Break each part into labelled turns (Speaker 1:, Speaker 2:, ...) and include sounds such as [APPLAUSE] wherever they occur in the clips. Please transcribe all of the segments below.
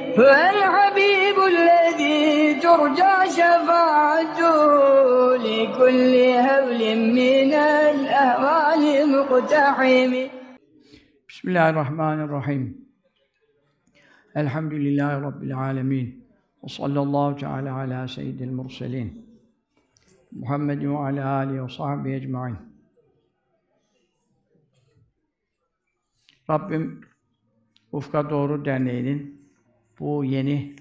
Speaker 1: فالحبيب الذي ترجى شفاعته لكل هول من الأهوال مقتحم بسم الله الرحمن الرحيم الحمد لله رب العالمين وصلى الله تعالى على سيد المرسلين محمد وعلى آله وصحبه أجمعين Rabbim Ufka Doğru Derneği'nin bu yeni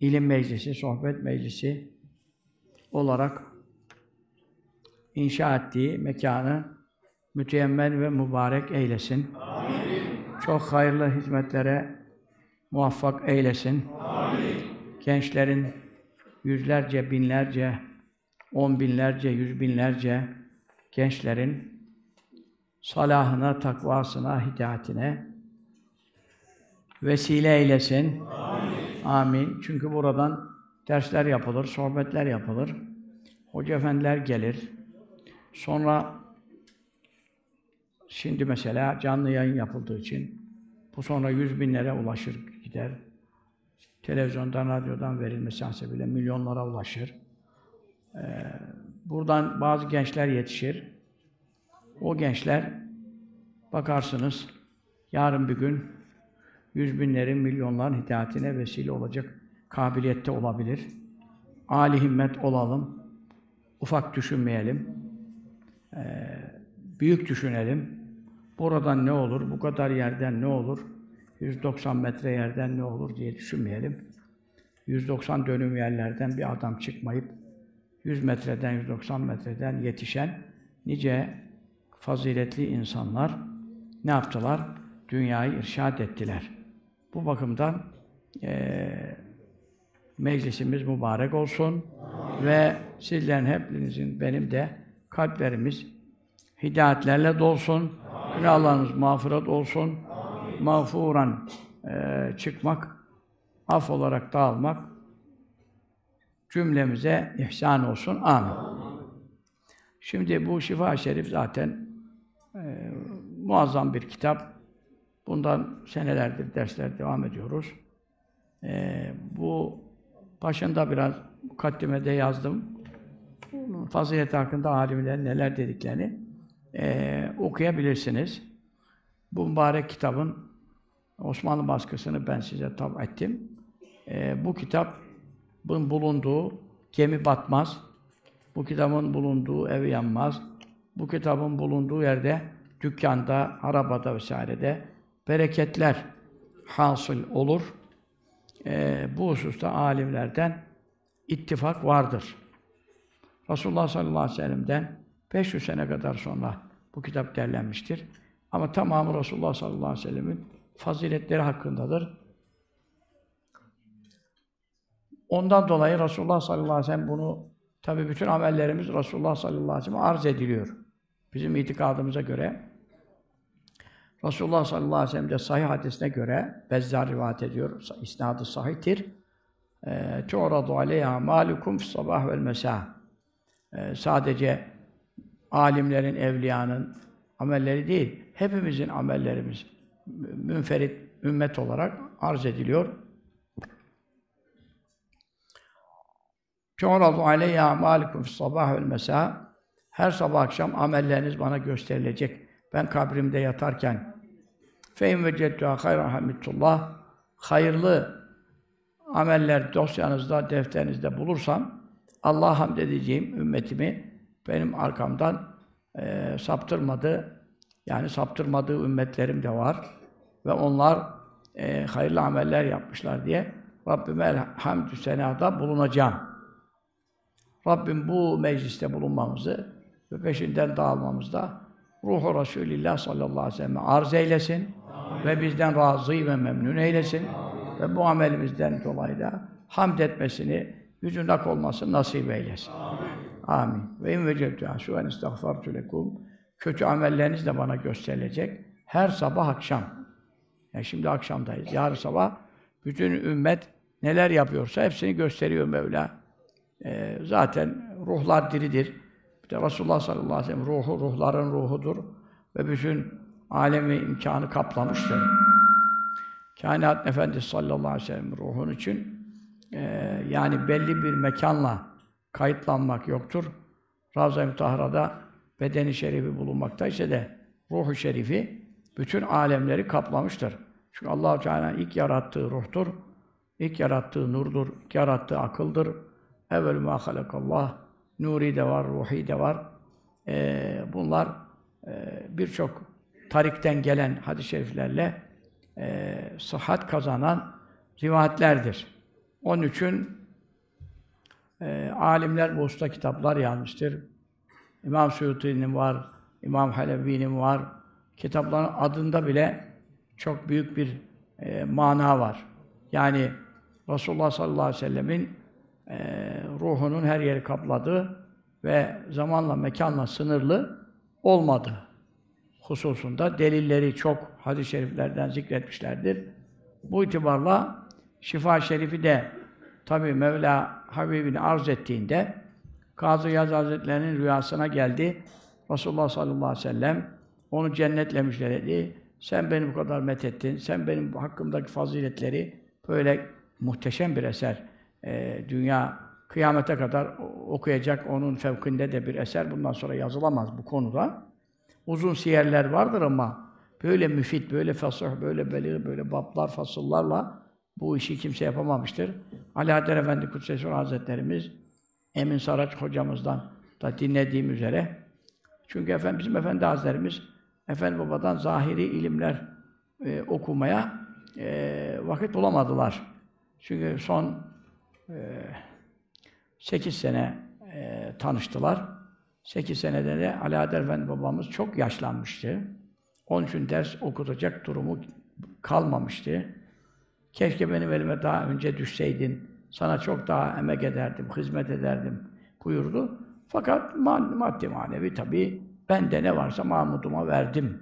Speaker 1: ilim meclisi, sohbet meclisi olarak inşa ettiği mekanı müteyemmel ve mübarek eylesin. Amin. Çok hayırlı hizmetlere muvaffak eylesin. Amin. Gençlerin yüzlerce, binlerce, on binlerce, yüz binlerce gençlerin salahına, takvasına, hidayetine vesile eylesin. Amin. Amin. Çünkü buradan dersler yapılır, sohbetler yapılır. Hoca efendiler gelir. Sonra şimdi mesela canlı yayın yapıldığı için bu sonra yüz binlere ulaşır gider. Televizyondan, radyodan verilmesi hasebiyle milyonlara ulaşır. Ee, buradan bazı gençler yetişir. O gençler bakarsınız yarın bir gün yüz binlerin, milyonların hidayetine vesile olacak kabiliyette olabilir. Ali himmet olalım. Ufak düşünmeyelim. büyük düşünelim. Buradan ne olur, bu kadar yerden ne olur, 190 metre yerden ne olur diye düşünmeyelim. 190 dönüm yerlerden bir adam çıkmayıp 100 metreden, 190 metreden yetişen nice faziletli insanlar ne yaptılar? Dünyayı irşad ettiler. Bu bakımdan e, meclisimiz mübarek olsun ve sizlerin hepinizin benim de kalplerimiz hidayetlerle dolsun. Günahlarınız mağfiret olsun. Amin. Mağfuran e, çıkmak, af olarak dağılmak cümlemize ihsan olsun. Amin. Şimdi bu Şifa Şerif zaten e, muazzam bir kitap. Bundan senelerdir dersler devam ediyoruz. Ee, bu başında biraz mukaddimede yazdım. Fazilet hakkında alimler neler dediklerini ee, okuyabilirsiniz. Bu mübarek kitabın Osmanlı baskısını ben size tab ettim. Ee, bu kitabın bulunduğu gemi batmaz, bu kitabın bulunduğu ev yanmaz, bu kitabın bulunduğu yerde, dükkanda, arabada vesairede bereketler hasıl olur. Ee, bu hususta alimlerden ittifak vardır. Resulullah sallallahu aleyhi ve sellem'den 500 sene kadar sonra bu kitap derlenmiştir. Ama tamamı Resulullah sallallahu aleyhi ve sellem'in faziletleri hakkındadır. Ondan dolayı Resulullah sallallahu aleyhi ve sellem bunu tabi bütün amellerimiz Resulullah sallallahu aleyhi ve sellem'e arz ediliyor. Bizim itikadımıza göre Resulullah sallallahu aleyhi ve sellem sahih hadisine göre Bezzar rivayet ediyor. İsnadı sahihtir. Ee, Tu'radu aleyha malukum fi sabah vel mesa. Ee, sadece alimlerin, evliyanın amelleri değil, hepimizin amellerimiz münferit ümmet olarak arz ediliyor. Tu'radu aleyha malukum fi sabah vel mesa. Her sabah akşam amelleriniz bana gösterilecek. Ben kabrimde yatarken Fehim ve cedduha hayran hamdullah. Hayırlı ameller dosyanızda, defterinizde bulursam Allah'a hamd edeceğim ümmetimi benim arkamdan e, saptırmadı. Yani saptırmadığı ümmetlerim de var. Ve onlar e, hayırlı ameller yapmışlar diye Rabbime elhamdü senada bulunacağım. Rabbim bu mecliste bulunmamızı ve peşinden dağılmamızda ruhu Resulillah sallallahu aleyhi ve sellem arz eylesin ve bizden razı ve memnun eylesin. Ve bu amelimizden dolayı da hamd etmesini, yüzün ak olmasını nasip eylesin. Amin. Ve in vecebtu asu en istagfartu lekum. Kötü amelleriniz de bana gösterilecek. Her sabah akşam. Yani şimdi akşamdayız. Yarın sabah bütün ümmet neler yapıyorsa hepsini gösteriyor Mevla. Ee, zaten ruhlar diridir. Bir de Resulullah sallallahu aleyhi ve sellem ruhu, ruhların ruhudur. Ve bütün alemi imkanı kaplamıştır. Kainat Efendisi sallallahu aleyhi ve sellem ruhun için e, yani belli bir mekanla kayıtlanmak yoktur. Ravza-i Mutahra'da bedeni şerifi bulunmakta ise de ruhu şerifi bütün alemleri kaplamıştır. Çünkü Allah Teala ilk yarattığı ruhtur, ilk yarattığı nurdur, ilk yarattığı akıldır. Evvel ma halakallah, nuri de var, ruhi de var. Ee, bunlar e, birçok tarikten gelen hadis-i şeriflerle e, sıhhat kazanan rivayetlerdir. Onun için e, alimler bu usta kitaplar yazmıştır. İmam Suyuti'nin var, İmam Halebi'nin var. Kitapların adında bile çok büyük bir e, mana var. Yani Rasulullah sallallahu aleyhi ve sellemin e, ruhunun her yeri kapladığı ve zamanla mekanla sınırlı olmadı hususunda delilleri çok hadis-i şeriflerden zikretmişlerdir. Bu itibarla şifa şerifi de tabi Mevla Habibini arz ettiğinde Kazı Yaz Hazretleri'nin rüyasına geldi. Resulullah sallallahu aleyhi ve sellem onu cennetlemişler dedi. Sen beni bu kadar methettin, sen benim hakkımdaki faziletleri böyle muhteşem bir eser. E, dünya kıyamete kadar okuyacak onun fevkinde de bir eser. Bundan sonra yazılamaz bu konuda. Uzun siyerler vardır ama böyle müfit, böyle fasıh, böyle belir, böyle bablar, fasıllarla bu işi kimse yapamamıştır. Alaaddin Efendi Kudsesi Hazretlerimiz, Emin Saraç hocamızdan da dinlediğim üzere. Çünkü efendim bizim Efendi Hazretlerimiz, Efendi Baba'dan zahiri ilimler e, okumaya e, vakit bulamadılar. Çünkü son e, 8 sene e, tanıştılar. 8 senede de Alaeddin Efendi babamız çok yaşlanmıştı. Onun için ders okutacak durumu kalmamıştı. Keşke benim elime daha önce düşseydin, sana çok daha emek ederdim, hizmet ederdim buyurdu. Fakat maddi manevi tabii bende ne varsa Mahmud'uma verdim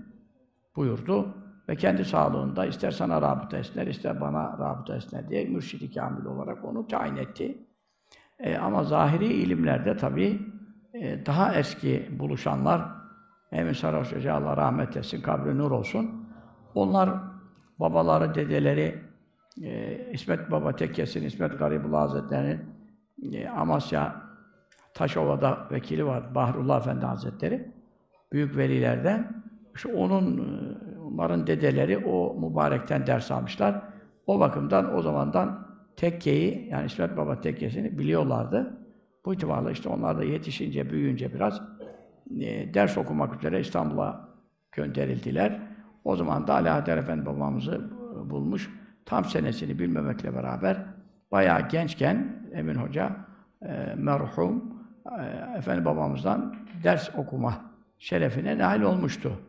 Speaker 1: buyurdu. Ve kendi sağlığında ister sana rabıta esner, ister bana rabıta esner diye mürşidi kamil olarak onu tayin etti. E, ama zahiri ilimlerde tabii e, daha eski buluşanlar Emin Sarhoş Hoca Allah rahmet etsin, kabri nur olsun. Onlar babaları, dedeleri e, İsmet Baba Tekkesi'nin, İsmet Garibullah Hazretleri'nin e, Amasya Taşova'da vekili var Bahrullah Efendi Hazretleri. Büyük velilerden. İşte onun, e, onların dedeleri o mübarekten ders almışlar. O bakımdan o zamandan tekkeyi, yani İsmet Baba Tekkesi'ni biliyorlardı. Bu itibarla işte onlar da yetişince, büyüyünce biraz e, ders okumak üzere İstanbul'a gönderildiler. O zaman da Ali Hader Efendi babamızı e, bulmuş. Tam senesini bilmemekle beraber bayağı gençken Emin Hoca e, merhum e, Efendi babamızdan ders okuma şerefine nail olmuştu.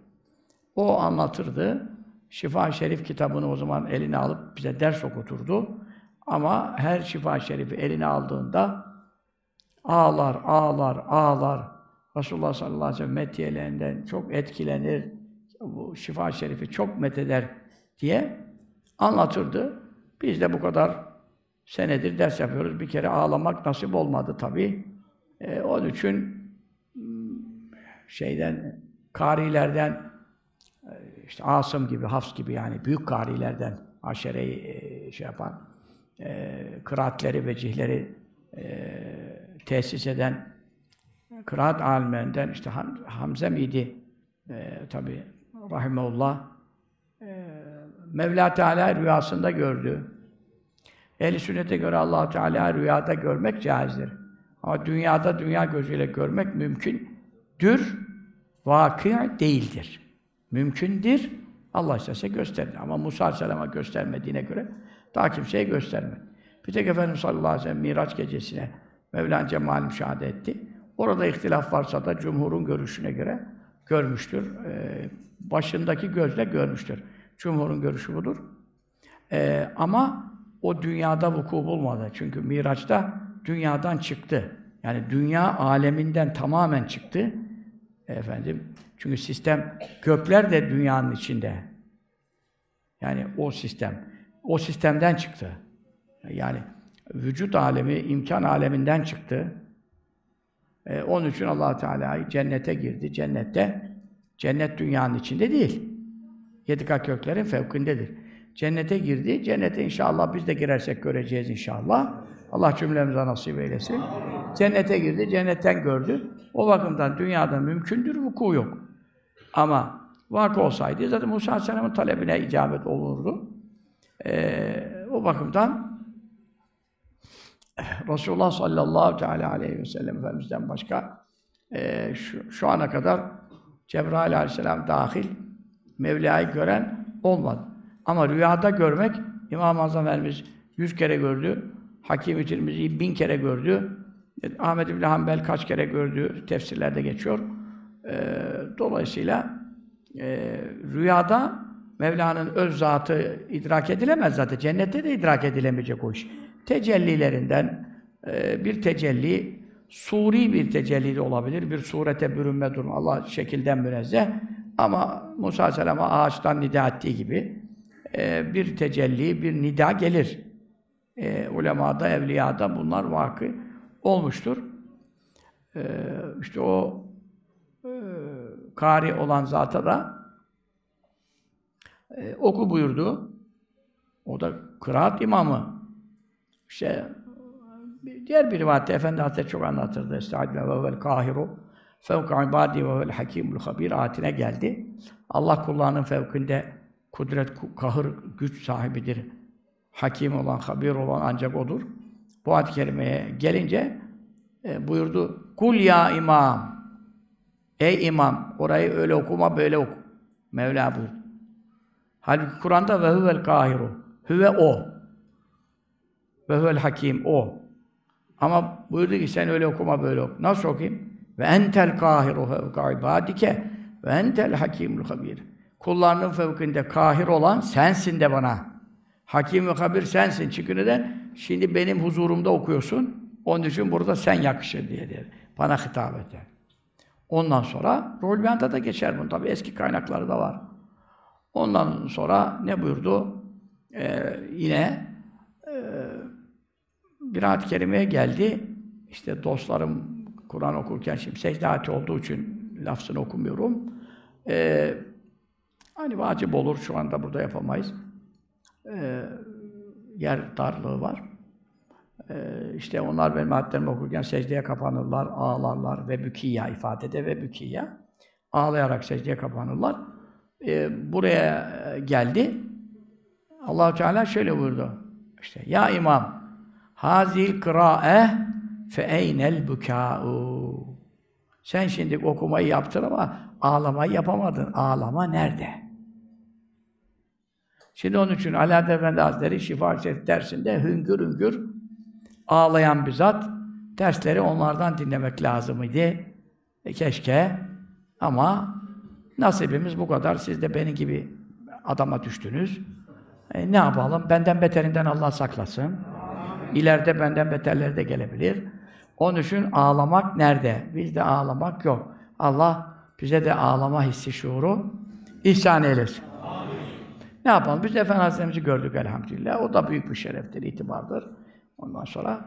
Speaker 1: O anlatırdı. Şifa Şerif kitabını o zaman eline alıp bize ders okuturdu. Ama her Şifa Şerif'i eline aldığında Ağlar, ağlar, ağlar. Resulullah sallallahu aleyhi ve sellem metiyelerinden çok etkilenir. Bu şifa şerifi çok metheder diye anlatırdı. Biz de bu kadar senedir ders yapıyoruz. Bir kere ağlamak nasip olmadı tabii. E, onun için hmm, şeyden, karilerden e, işte Asım gibi, Hafs gibi yani büyük karilerden aşereyi e, şey yapan e, kıraatleri, cihleri. e, tesis eden kıraat alimlerinden işte Ham Hamza miydi? E, ee, tabi rahimeullah e, ee, Mevla Teala rüyasında gördü. Ehli sünnete göre Allah Teala rüyada görmek caizdir. Ama dünyada dünya gözüyle görmek mümkündür, vakı değildir. Mümkündür, Allah size gösterdi. Ama Musa Aleyhisselam'a göstermediğine göre daha kimseye göstermedi. Bir tek Efendimiz sallallahu aleyhi ve sellem Miraç gecesine Mevlana cemal müşahede etti. Orada ihtilaf varsa da cumhurun görüşüne göre görmüştür. Ee, başındaki gözle görmüştür. Cumhurun görüşü budur. Ee, ama o dünyada vuku bulmadı. Çünkü Miraç'ta dünyadan çıktı. Yani dünya aleminden tamamen çıktı. Efendim, çünkü sistem, gökler de dünyanın içinde. Yani o sistem. O sistemden çıktı. Yani vücut alemi, imkan aleminden çıktı. E, onun için allah Teala cennete girdi. Cennette, cennet dünyanın içinde değil. Yedi kat köklerin fevkindedir. Cennete girdi. Cennete inşallah biz de girersek göreceğiz inşallah. Allah cümlemize nasip eylesin. Cennete girdi, cennetten gördü. O bakımdan dünyada mümkündür, vuku yok. Ama vakı olsaydı zaten Musa Aleyhisselam'ın talebine icabet olurdu. Ee, o bakımdan [LAUGHS] Resulullah sallallahu teala aleyhi ve sellem Efendimiz'den başka e, şu, şu ana kadar Cebrail aleyhisselam dahil Mevla'yı gören olmadı. Ama rüyada görmek İmam-ı Azam Efendimiz yüz kere gördü. Hakim-i Tirmizi'yi bin kere gördü. E, Ahmed İbni Hanbel kaç kere gördü, tefsirlerde geçiyor. E, dolayısıyla e, rüyada Mevla'nın öz zatı idrak edilemez zaten. Cennette de idrak edilemeyecek o iş tecellilerinden e, bir tecelli, suri bir tecelli de olabilir. Bir surete bürünme durumu. Allah şekilden münezzeh. Ama Musa Aleyhisselam'a ağaçtan nida ettiği gibi e, bir tecelli, bir nida gelir. E, ulemada, evliyada bunlar vakı olmuştur. E, işte o e, kari olan zata da e, oku buyurdu. O da kıraat imamı. İşte e, diğer bir rivayette Efendi Hazretleri çok anlatırdı. Estağfirullah ve vel kahiru fevka ibadi ve vel hakimul habir ayetine geldi. Allah kullarının fevkinde kudret, kahır, güç sahibidir. Hakim olan, habir olan ancak odur. Bu ayet-i kerimeye gelince e, buyurdu. Kul ya imam. Ey imam. Orayı öyle okuma, böyle oku. Mevla buyurdu. Halbuki Kur'an'da ve huvel kahiru. Hüve o. Ve huvel hakim o. Ama buyurdu ki sen öyle okuma böyle ok. Nasıl okuyayım? Ve entel kahiru fevka ibadike ve entel hakimul habir. Kullarının fevkinde kahir olan sensin de bana. Hakim ve habir sensin. Çünkü neden? Şimdi benim huzurumda okuyorsun. Onun için burada sen yakışır diye dedi. Bana hitap etti. Ondan sonra Ruhul da geçer bunu. Tabi eski kaynakları da var. Ondan sonra ne buyurdu? Ee, yine bir ayet-i kerimeye geldi. İşte dostlarım Kur'an okurken şimdi secde olduğu için lafzını okumuyorum. Ee, hani vacip olur şu anda burada yapamayız. Ee, yer darlığı var. Ee, işte onlar benim ayetlerimi okurken secdeye kapanırlar, ağlarlar ve bükiya ifadede ve bükiya. Ağlayarak secdeye kapanırlar. Ee, buraya geldi. allah Teala şöyle buyurdu. İşte ya imam Hazil kırae fe eynel bukâ'u. Sen şimdi okumayı yaptın ama ağlamayı yapamadın. Ağlama nerede? Şimdi onun için Alaaddin Efendi Hazretleri Şifa Şerif dersinde hüngür hüngür ağlayan bir zat dersleri onlardan dinlemek lazım idi. E, keşke ama nasibimiz bu kadar. Siz de benim gibi adama düştünüz. E, ne yapalım? Benden beterinden Allah saklasın. İleride benden beterler de gelebilir. Onun için ağlamak nerede? Bizde ağlamak yok. Allah bize de ağlama hissi, şuuru ihsan eylesin. Ne yapalım? Biz Efendimiz Hazretlerimizi gördük elhamdülillah. O da büyük bir şereftir, itibardır. Ondan sonra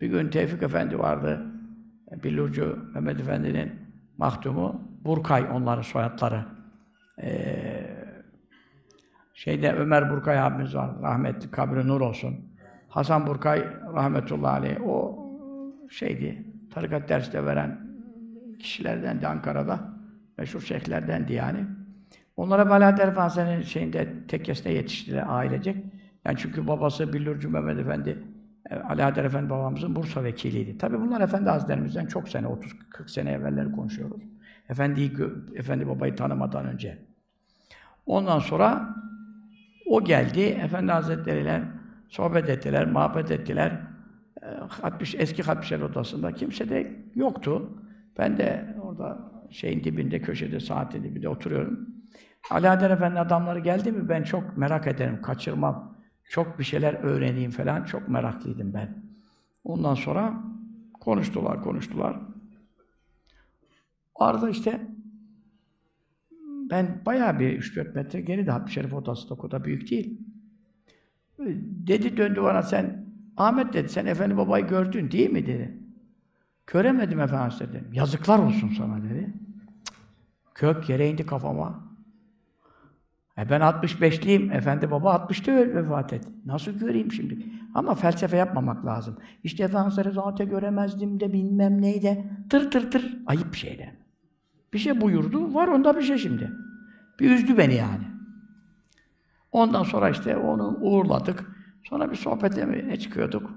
Speaker 1: bir gün Tevfik Efendi vardı. Billurcu Mehmet Efendi'nin mahdumu Burkay onların soyadları. Ee, şeyde Ömer Burkay abimiz var. Rahmetli kabri nur olsun. Hasan Burkay rahmetullahi aleyh o şeydi, tarikat dersi de veren kişilerden de Ankara'da meşhur şeyhlerdendi yani. Onlara Bala Derfası'nın şeyinde tekkesine yetiştiler ailecek. Yani çünkü babası Billurcu Mehmet Efendi e, Alaeddin Efendi babamızın Bursa vekiliydi. Tabii bunlar Efendi Hazretlerimizden çok sene, 30-40 sene evvelleri konuşuyoruz. Efendi Efendi babayı tanımadan önce. Ondan sonra o geldi, Efendi Hazretleriyle Sohbet ettiler, muhabbet ettiler. Ee, Hatbiş, eski Hatbişler odasında kimse de yoktu. Ben de orada şeyin dibinde, köşede, saatin dibinde oturuyorum. Alaeddin Efendi adamları geldi mi ben çok merak ederim, kaçırmam. Çok bir şeyler öğreneyim falan, çok meraklıydım ben. Ondan sonra konuştular, konuştular. Arada işte ben bayağı bir 3-4 metre geri de Hatip odası da o kadar büyük değil. Dedi döndü bana sen Ahmet dedi sen efendi babayı gördün değil mi dedi. Göremedim efendim dedim. Yazıklar olsun sana dedi. Kök yere indi kafama. E ben 65'liyim. Efendi baba 60'ta vefat etti. Nasıl göreyim şimdi? Ama felsefe yapmamak lazım. İşte Efendimiz'e zaten göremezdim de bilmem neyi Tır tır tır. Ayıp şeyler. Bir şey buyurdu. Var onda bir şey şimdi. Bir üzdü beni yani. Ondan sonra işte onu uğurladık. Sonra bir sohbete mi ne çıkıyorduk?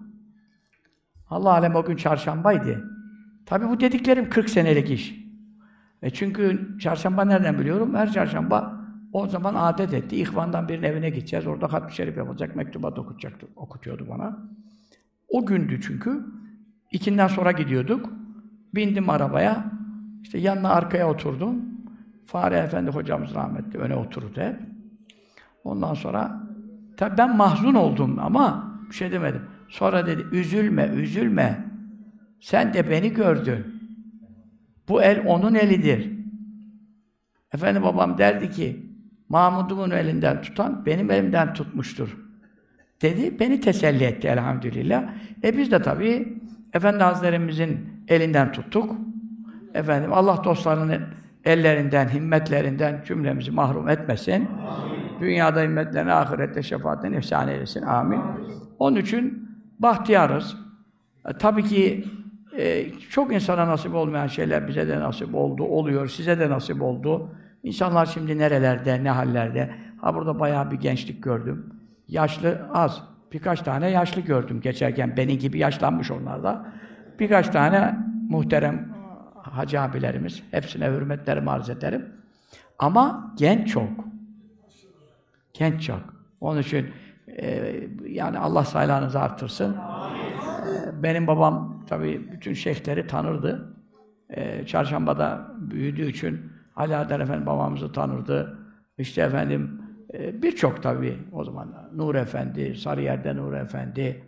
Speaker 1: Allah alem o gün çarşambaydı. Tabi bu dediklerim 40 senelik iş. E çünkü çarşamba nereden biliyorum? Her çarşamba o zaman adet etti. İhvandan birinin evine gideceğiz. Orada hatmi şerif yapılacak, mektubat okutacaktı, okutuyordu bana. O gündü çünkü. İkinden sonra gidiyorduk. Bindim arabaya. İşte yanına arkaya oturdum. Fare Efendi hocamız rahmetli öne oturdu hep. Ondan sonra tabi ben mahzun oldum ama bir şey demedim. Sonra dedi üzülme, üzülme. Sen de beni gördün. Bu el onun elidir. Efendi babam derdi ki Mahmud'umun elinden tutan benim elimden tutmuştur. Dedi, beni teselli etti elhamdülillah. E biz de tabii Efendi Hazretlerimizin elinden tuttuk. Efendim Allah dostlarının ellerinden, himmetlerinden cümlemizi mahrum etmesin. Amin. Dünyada himmetlerine, ahirette şefaatlerine efsane eylesin. Amin. Onun için bahtiyarız. E, tabii ki e, çok insana nasip olmayan şeyler bize de nasip oldu, oluyor, size de nasip oldu. İnsanlar şimdi nerelerde, ne hallerde? Ha burada bayağı bir gençlik gördüm. Yaşlı az. Birkaç tane yaşlı gördüm geçerken. Benim gibi yaşlanmış onlar da. Birkaç tane muhterem hacı abilerimiz. Hepsine hürmetlerimi arz ederim. Ama genç çok. Genç çok. Onun için e, yani Allah sayılarınızı artırsın. E, benim babam tabii bütün şeyhleri tanırdı. E, çarşambada büyüdüğü için Ali Adel Efendi babamızı tanırdı. İşte efendim e, birçok tabii o zaman Nur Efendi, Sarıyer'de Nur Efendi,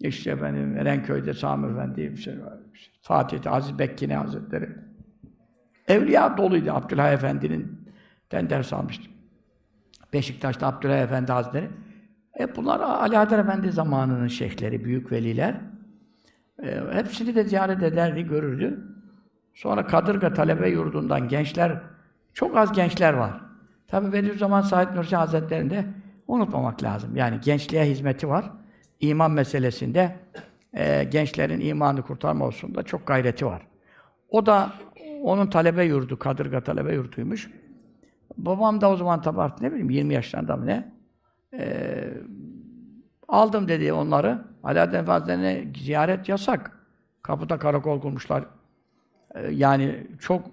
Speaker 1: işte efendim Erenköy'de Sami Efendi, işte, Fatih'te Aziz Bekkine Hazretleri. Evliya doluydu. Abdülhay Efendi'nin den ders almıştım. Beşiktaş'ta Abdülay Efendi Hazretleri. E bunlar Ali Adar Efendi zamanının şeyhleri, büyük veliler. E, hepsini de ziyaret ederdi, görürdü. Sonra Kadırga Talebe Yurdu'ndan gençler, çok az gençler var. Tabi Bediüzzaman Said Nursi Hazretleri'nde unutmamak lazım. Yani gençliğe hizmeti var. İman meselesinde e, gençlerin imanı kurtarma olsun da çok gayreti var. O da onun talebe yurdu, Kadırga talebe yurduymuş. Babam da o zaman tabi artık ne bileyim 20 yaşlarında mı ne? Ee, aldım dedi onları. Alaaddin Efendi'ne ziyaret yasak. Kapıda karakol kurmuşlar. Ee, yani çok e,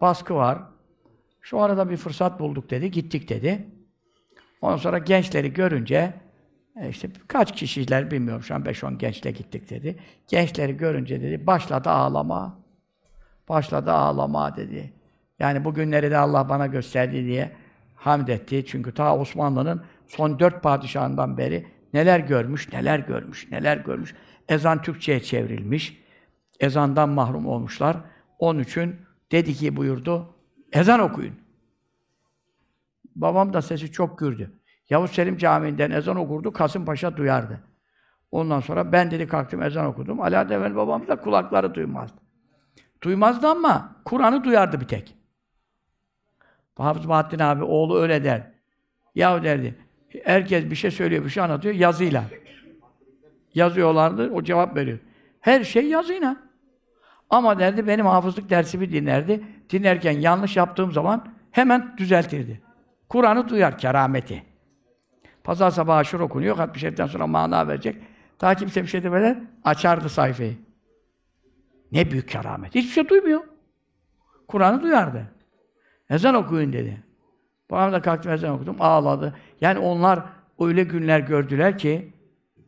Speaker 1: baskı var. Şu arada bir fırsat bulduk dedi, gittik dedi. Ondan sonra gençleri görünce e, işte kaç kişiler bilmiyorum şu an 5-10 gençle gittik dedi. Gençleri görünce dedi başladı ağlama. Başladı ağlama dedi. Yani bu günleri de Allah bana gösterdi diye hamd etti. Çünkü ta Osmanlı'nın son dört padişahından beri neler görmüş, neler görmüş, neler görmüş. Ezan Türkçe'ye çevrilmiş. Ezandan mahrum olmuşlar. Onun için dedi ki buyurdu, ezan okuyun. Babam da sesi çok gürdü. Yavuz Selim Camii'nden ezan okurdu, Kasım Paşa duyardı. Ondan sonra ben dedi kalktım ezan okudum. Ala Devel babam da kulakları duymazdı. Duymazdı ama Kur'an'ı duyardı bir tek. Hafız Bahattin abi oğlu öyle der. Yahu derdi. Herkes bir şey söylüyor, bir şey anlatıyor yazıyla. Yazıyorlardı, o cevap veriyor. Her şey yazıyla. Ama derdi benim hafızlık dersimi dinlerdi. Dinlerken yanlış yaptığım zaman hemen düzeltirdi. Kur'an'ı duyar kerameti. Pazar sabahı aşır okunuyor. Hatmi Şerif'ten sonra mana verecek. Ta kimse bir şey demeden açardı sayfayı. Ne büyük keramet. Hiçbir şey duymuyor. Kur'an'ı duyardı. Ezan okuyun dedi. Babam da kalktım ezan okudum, ağladı. Yani onlar öyle günler gördüler ki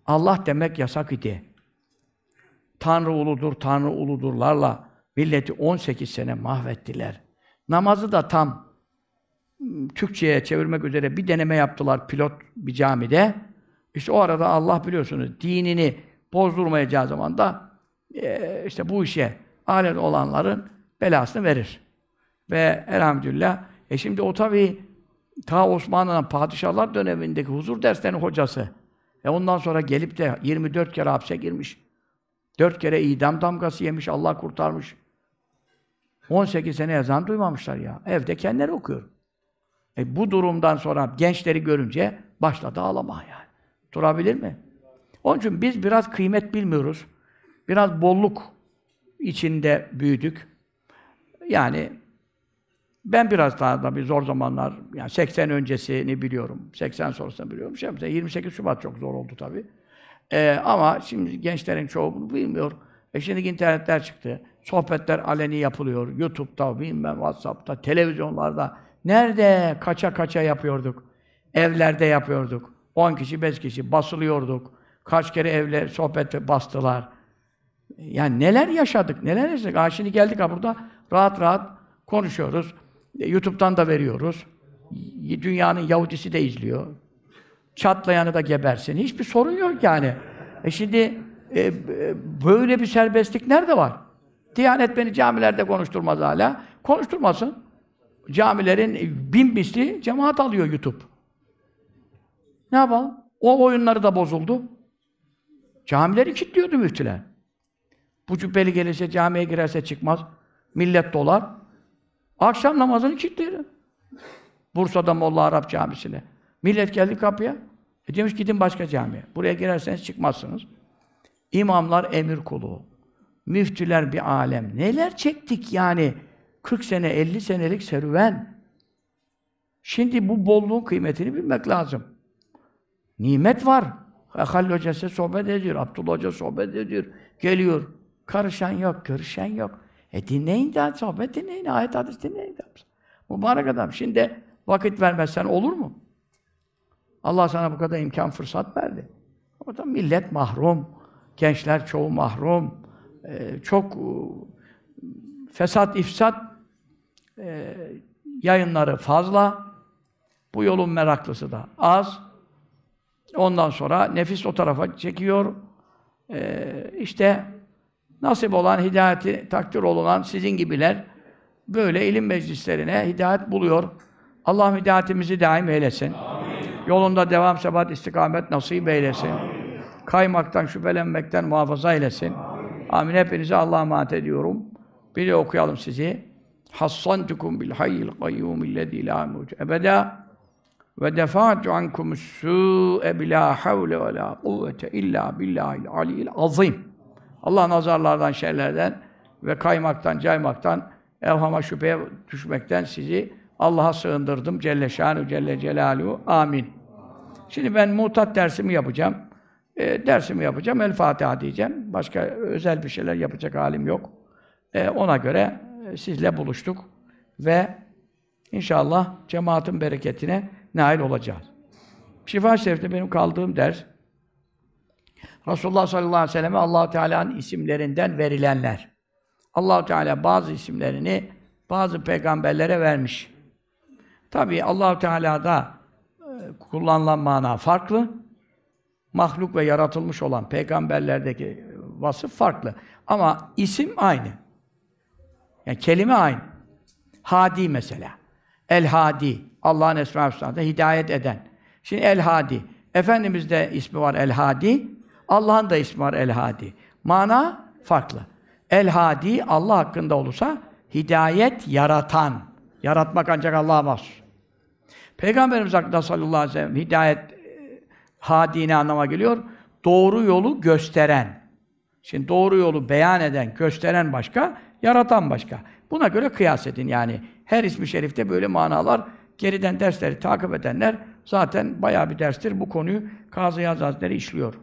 Speaker 1: Allah demek yasak idi. Tanrı uludur, Tanrı uludurlarla milleti 18 sene mahvettiler. Namazı da tam hmm, Türkçe'ye çevirmek üzere bir deneme yaptılar pilot bir camide. İşte o arada Allah biliyorsunuz dinini bozdurmayacağı zaman da e, işte bu işe alet olanların belasını verir. Ve elhamdülillah. E şimdi o tabi ta Osmanlı'nın padişahlar dönemindeki huzur derslerinin hocası. E ondan sonra gelip de 24 kere hapse girmiş. 4 kere idam damgası yemiş, Allah kurtarmış. 18 sene ezan duymamışlar ya. Evde kendileri okuyor. E bu durumdan sonra gençleri görünce başladı ağlamaya yani. Durabilir mi? Onun için biz biraz kıymet bilmiyoruz. Biraz bolluk içinde büyüdük. Yani ben biraz daha da bir zor zamanlar, yani 80 öncesini biliyorum, 80 sonrasını biliyorum. Şimdi şey 28 Şubat çok zor oldu tabi, Ee, ama şimdi gençlerin çoğu bunu bilmiyor. E şimdi internetler çıktı. Sohbetler aleni yapılıyor. YouTube'da, bilmem WhatsApp'ta, televizyonlarda. Nerede kaça kaça yapıyorduk. Evlerde yapıyorduk. 10 kişi, 5 kişi basılıyorduk. Kaç kere evle sohbet bastılar. Yani neler yaşadık, neler yaşadık. Ha şimdi geldik ha burada rahat rahat konuşuyoruz. E, YouTube'dan da veriyoruz. Dünyanın Yahudisi de izliyor. Çatlayanı da gebersin. Hiçbir sorun yok yani. E şimdi e, böyle bir serbestlik nerede var? Diyanet beni camilerde konuşturmaz hala. Konuşturmasın. Camilerin e, bin misli cemaat alıyor YouTube. Ne yapalım? O oyunları da bozuldu. Camileri kilitliyordu müftüler. Bu cübbeli gelirse camiye girerse çıkmaz. Millet dolar. Akşam namazını kilitledi. Bursa'da Molla Arap Camisi'ne. Millet geldi kapıya. E demiş gidin başka camiye. Buraya girerseniz çıkmazsınız. İmamlar emir kulu. Müftüler bir alem. Neler çektik yani? 40 sene, 50 senelik serüven. Şimdi bu bolluğun kıymetini bilmek lazım. Nimet var. Halil Hoca size sohbet ediyor, Abdullah Hoca sohbet ediyor, geliyor. Karışan yok, görüşen yok. E dinleyin de, sohbet dinleyin, ayet hadis dinleyin de. Mübarek adam. Şimdi vakit vermezsen olur mu? Allah sana bu kadar imkan fırsat verdi. O da millet mahrum, gençler çoğu mahrum, ee, çok e, fesat, ifsat e, yayınları fazla, bu yolun meraklısı da az. Ondan sonra nefis o tarafa çekiyor. Ee, işte Nasip olan, hidayeti takdir olunan sizin gibiler böyle ilim meclislerine hidayet buluyor. Allah hidayetimizi daim eylesin. Amin. Yolunda devam, sebat, istikamet nasip eylesin. Amin. Kaymaktan, şüphelenmekten muhafaza eylesin. Amin. Amin. Hepinize Allah'a emanet ediyorum. Bir de okuyalım sizi. Hassantukum bil hayyil kayyum illezî lâ ebeda ve defa'tu ankumus su'e bilâ havle ve lâ kuvvete illâ billâhil aliyyil azîm. Allah nazarlardan, şeylerden ve kaymaktan, caymaktan, evhama şüpheye düşmekten sizi Allah'a sığındırdım. Celle şanu Celle Celaluhu. Amin. Şimdi ben mutat dersimi yapacağım. E, dersimi yapacağım. El Fatiha diyeceğim. Başka özel bir şeyler yapacak halim yok. E, ona göre e, sizle buluştuk ve inşallah cemaatin bereketine nail olacağız. Şifa Şerif'te benim kaldığım ders Resulullah sallallahu aleyhi ve selleme allah Teala'nın isimlerinden verilenler. allah Teala bazı isimlerini bazı peygamberlere vermiş. Tabi allah Teala'da e, kullanılan mana farklı. Mahluk ve yaratılmış olan peygamberlerdeki e, vasıf farklı. Ama isim aynı. Yani kelime aynı. Hadi mesela. El Hadi. Allah'ın Esma-i hidayet eden. Şimdi El Hadi. Efendimiz de ismi var El Hadi. Allah'ın da ismi var El Hadi. Mana farklı. El Hadi Allah hakkında olursa hidayet yaratan. Yaratmak ancak Allah'a mahsus. Peygamberimiz hakkında sallallahu aleyhi ve sellem hidayet e, hadi ne anlama geliyor? Doğru yolu gösteren. Şimdi doğru yolu beyan eden, gösteren başka, yaratan başka. Buna göre kıyas edin yani. Her ismi şerifte böyle manalar. Geriden dersleri takip edenler zaten bayağı bir derstir bu konuyu Kazı Hazretleri işliyor.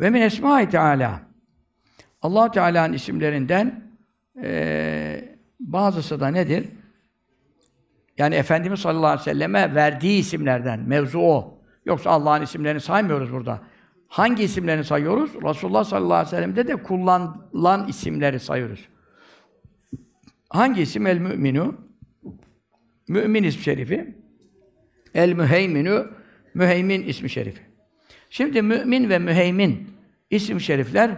Speaker 1: Ve min esma-i Teala. Allah Teala'nın isimlerinden e, bazısı da nedir? Yani Efendimiz sallallahu aleyhi ve selleme verdiği isimlerden mevzu o. Yoksa Allah'ın isimlerini saymıyoruz burada. Hangi isimlerini sayıyoruz? Resulullah sallallahu aleyhi ve sellem'de de kullanılan isimleri sayıyoruz. Hangi isim? El müminu. Mümin ismi şerifi. El müheyminu. Müheymin ismi şerifi. Şimdi mümin ve müheymin isim şerifler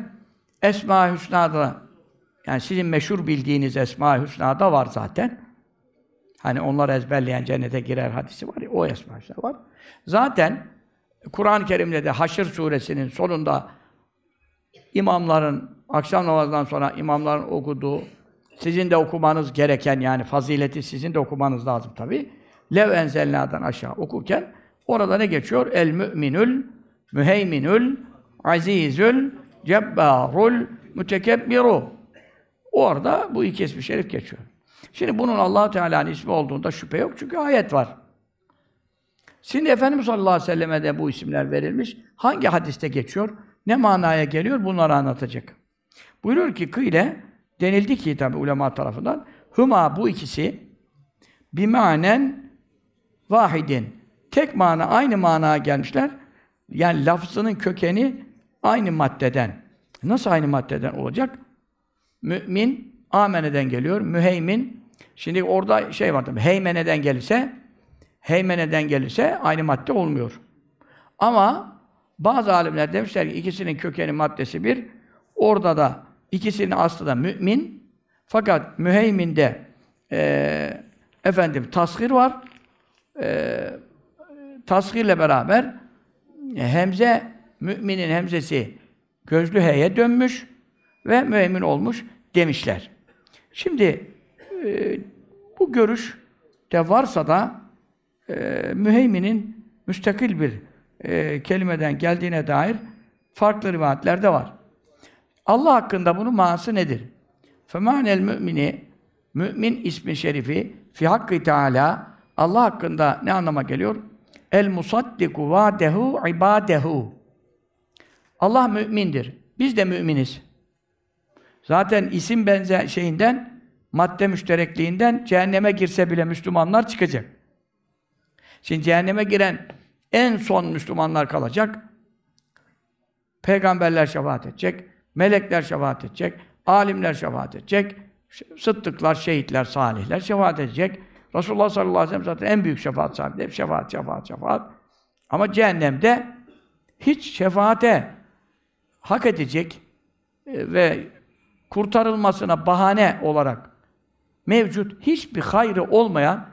Speaker 1: Esma-i Hüsna'da yani sizin meşhur bildiğiniz Esma-i Hüsna'da var zaten. Hani onlar ezberleyen cennete girer hadisi var ya, o Esma-i Hüsna var. Zaten Kur'an-ı Kerim'de de Haşr suresinin sonunda imamların, akşam namazından sonra imamların okuduğu, sizin de okumanız gereken yani fazileti sizin de okumanız lazım tabi. Lev enzelnadan aşağı okurken orada ne geçiyor? El müminül müheyminül azizül cebbarul mütekebbiru. Orada bu iki ismi şerif geçiyor. Şimdi bunun Allah Teala'nın ismi olduğunda şüphe yok çünkü ayet var. Şimdi Efendimiz sallallahu aleyhi ve selleme de bu isimler verilmiş. Hangi hadiste geçiyor? Ne manaya geliyor? Bunları anlatacak. Buyurur ki kıyle denildi ki tabi ulema tarafından huma bu ikisi bir manen, vahidin. Tek mana aynı manaya gelmişler. Yani lafzının kökeni aynı maddeden. Nasıl aynı maddeden olacak? Mümin ameneden geliyor. Müheymin şimdi orada şey var tabii. Heymeneden gelirse heymeneden gelirse aynı madde olmuyor. Ama bazı alimler demişler ki ikisinin kökeni maddesi bir. Orada da ikisinin aslı da mümin. Fakat müheyminde e, efendim tasvir var. E, tasgirle beraber e, Hemze, müminin hemzesi gözlü heye dönmüş ve mümin olmuş demişler. Şimdi e, bu görüş de varsa da e, müheyminin müstakil bir e, kelimeden geldiğine dair farklı rivayetler de var. Allah hakkında bunun manası nedir? Femanel mümini mümin ismi şerifi fi hakkı teala Allah hakkında ne anlama geliyor? El musaddiku vadehu ibadehu. Allah mümindir. Biz de müminiz. Zaten isim benzer şeyinden, madde müşterekliğinden cehenneme girse bile Müslümanlar çıkacak. Şimdi cehenneme giren en son Müslümanlar kalacak. Peygamberler şefaat edecek, melekler şefaat edecek, alimler şefaat edecek, sıddıklar, şehitler, salihler şefaat edecek. Resulullah sallallahu aleyhi ve sellem zaten en büyük şefaat sahibi. Hep şefaat, şefaat, şefaat. Ama cehennemde hiç şefaate hak edecek e, ve kurtarılmasına bahane olarak mevcut hiçbir hayrı olmayan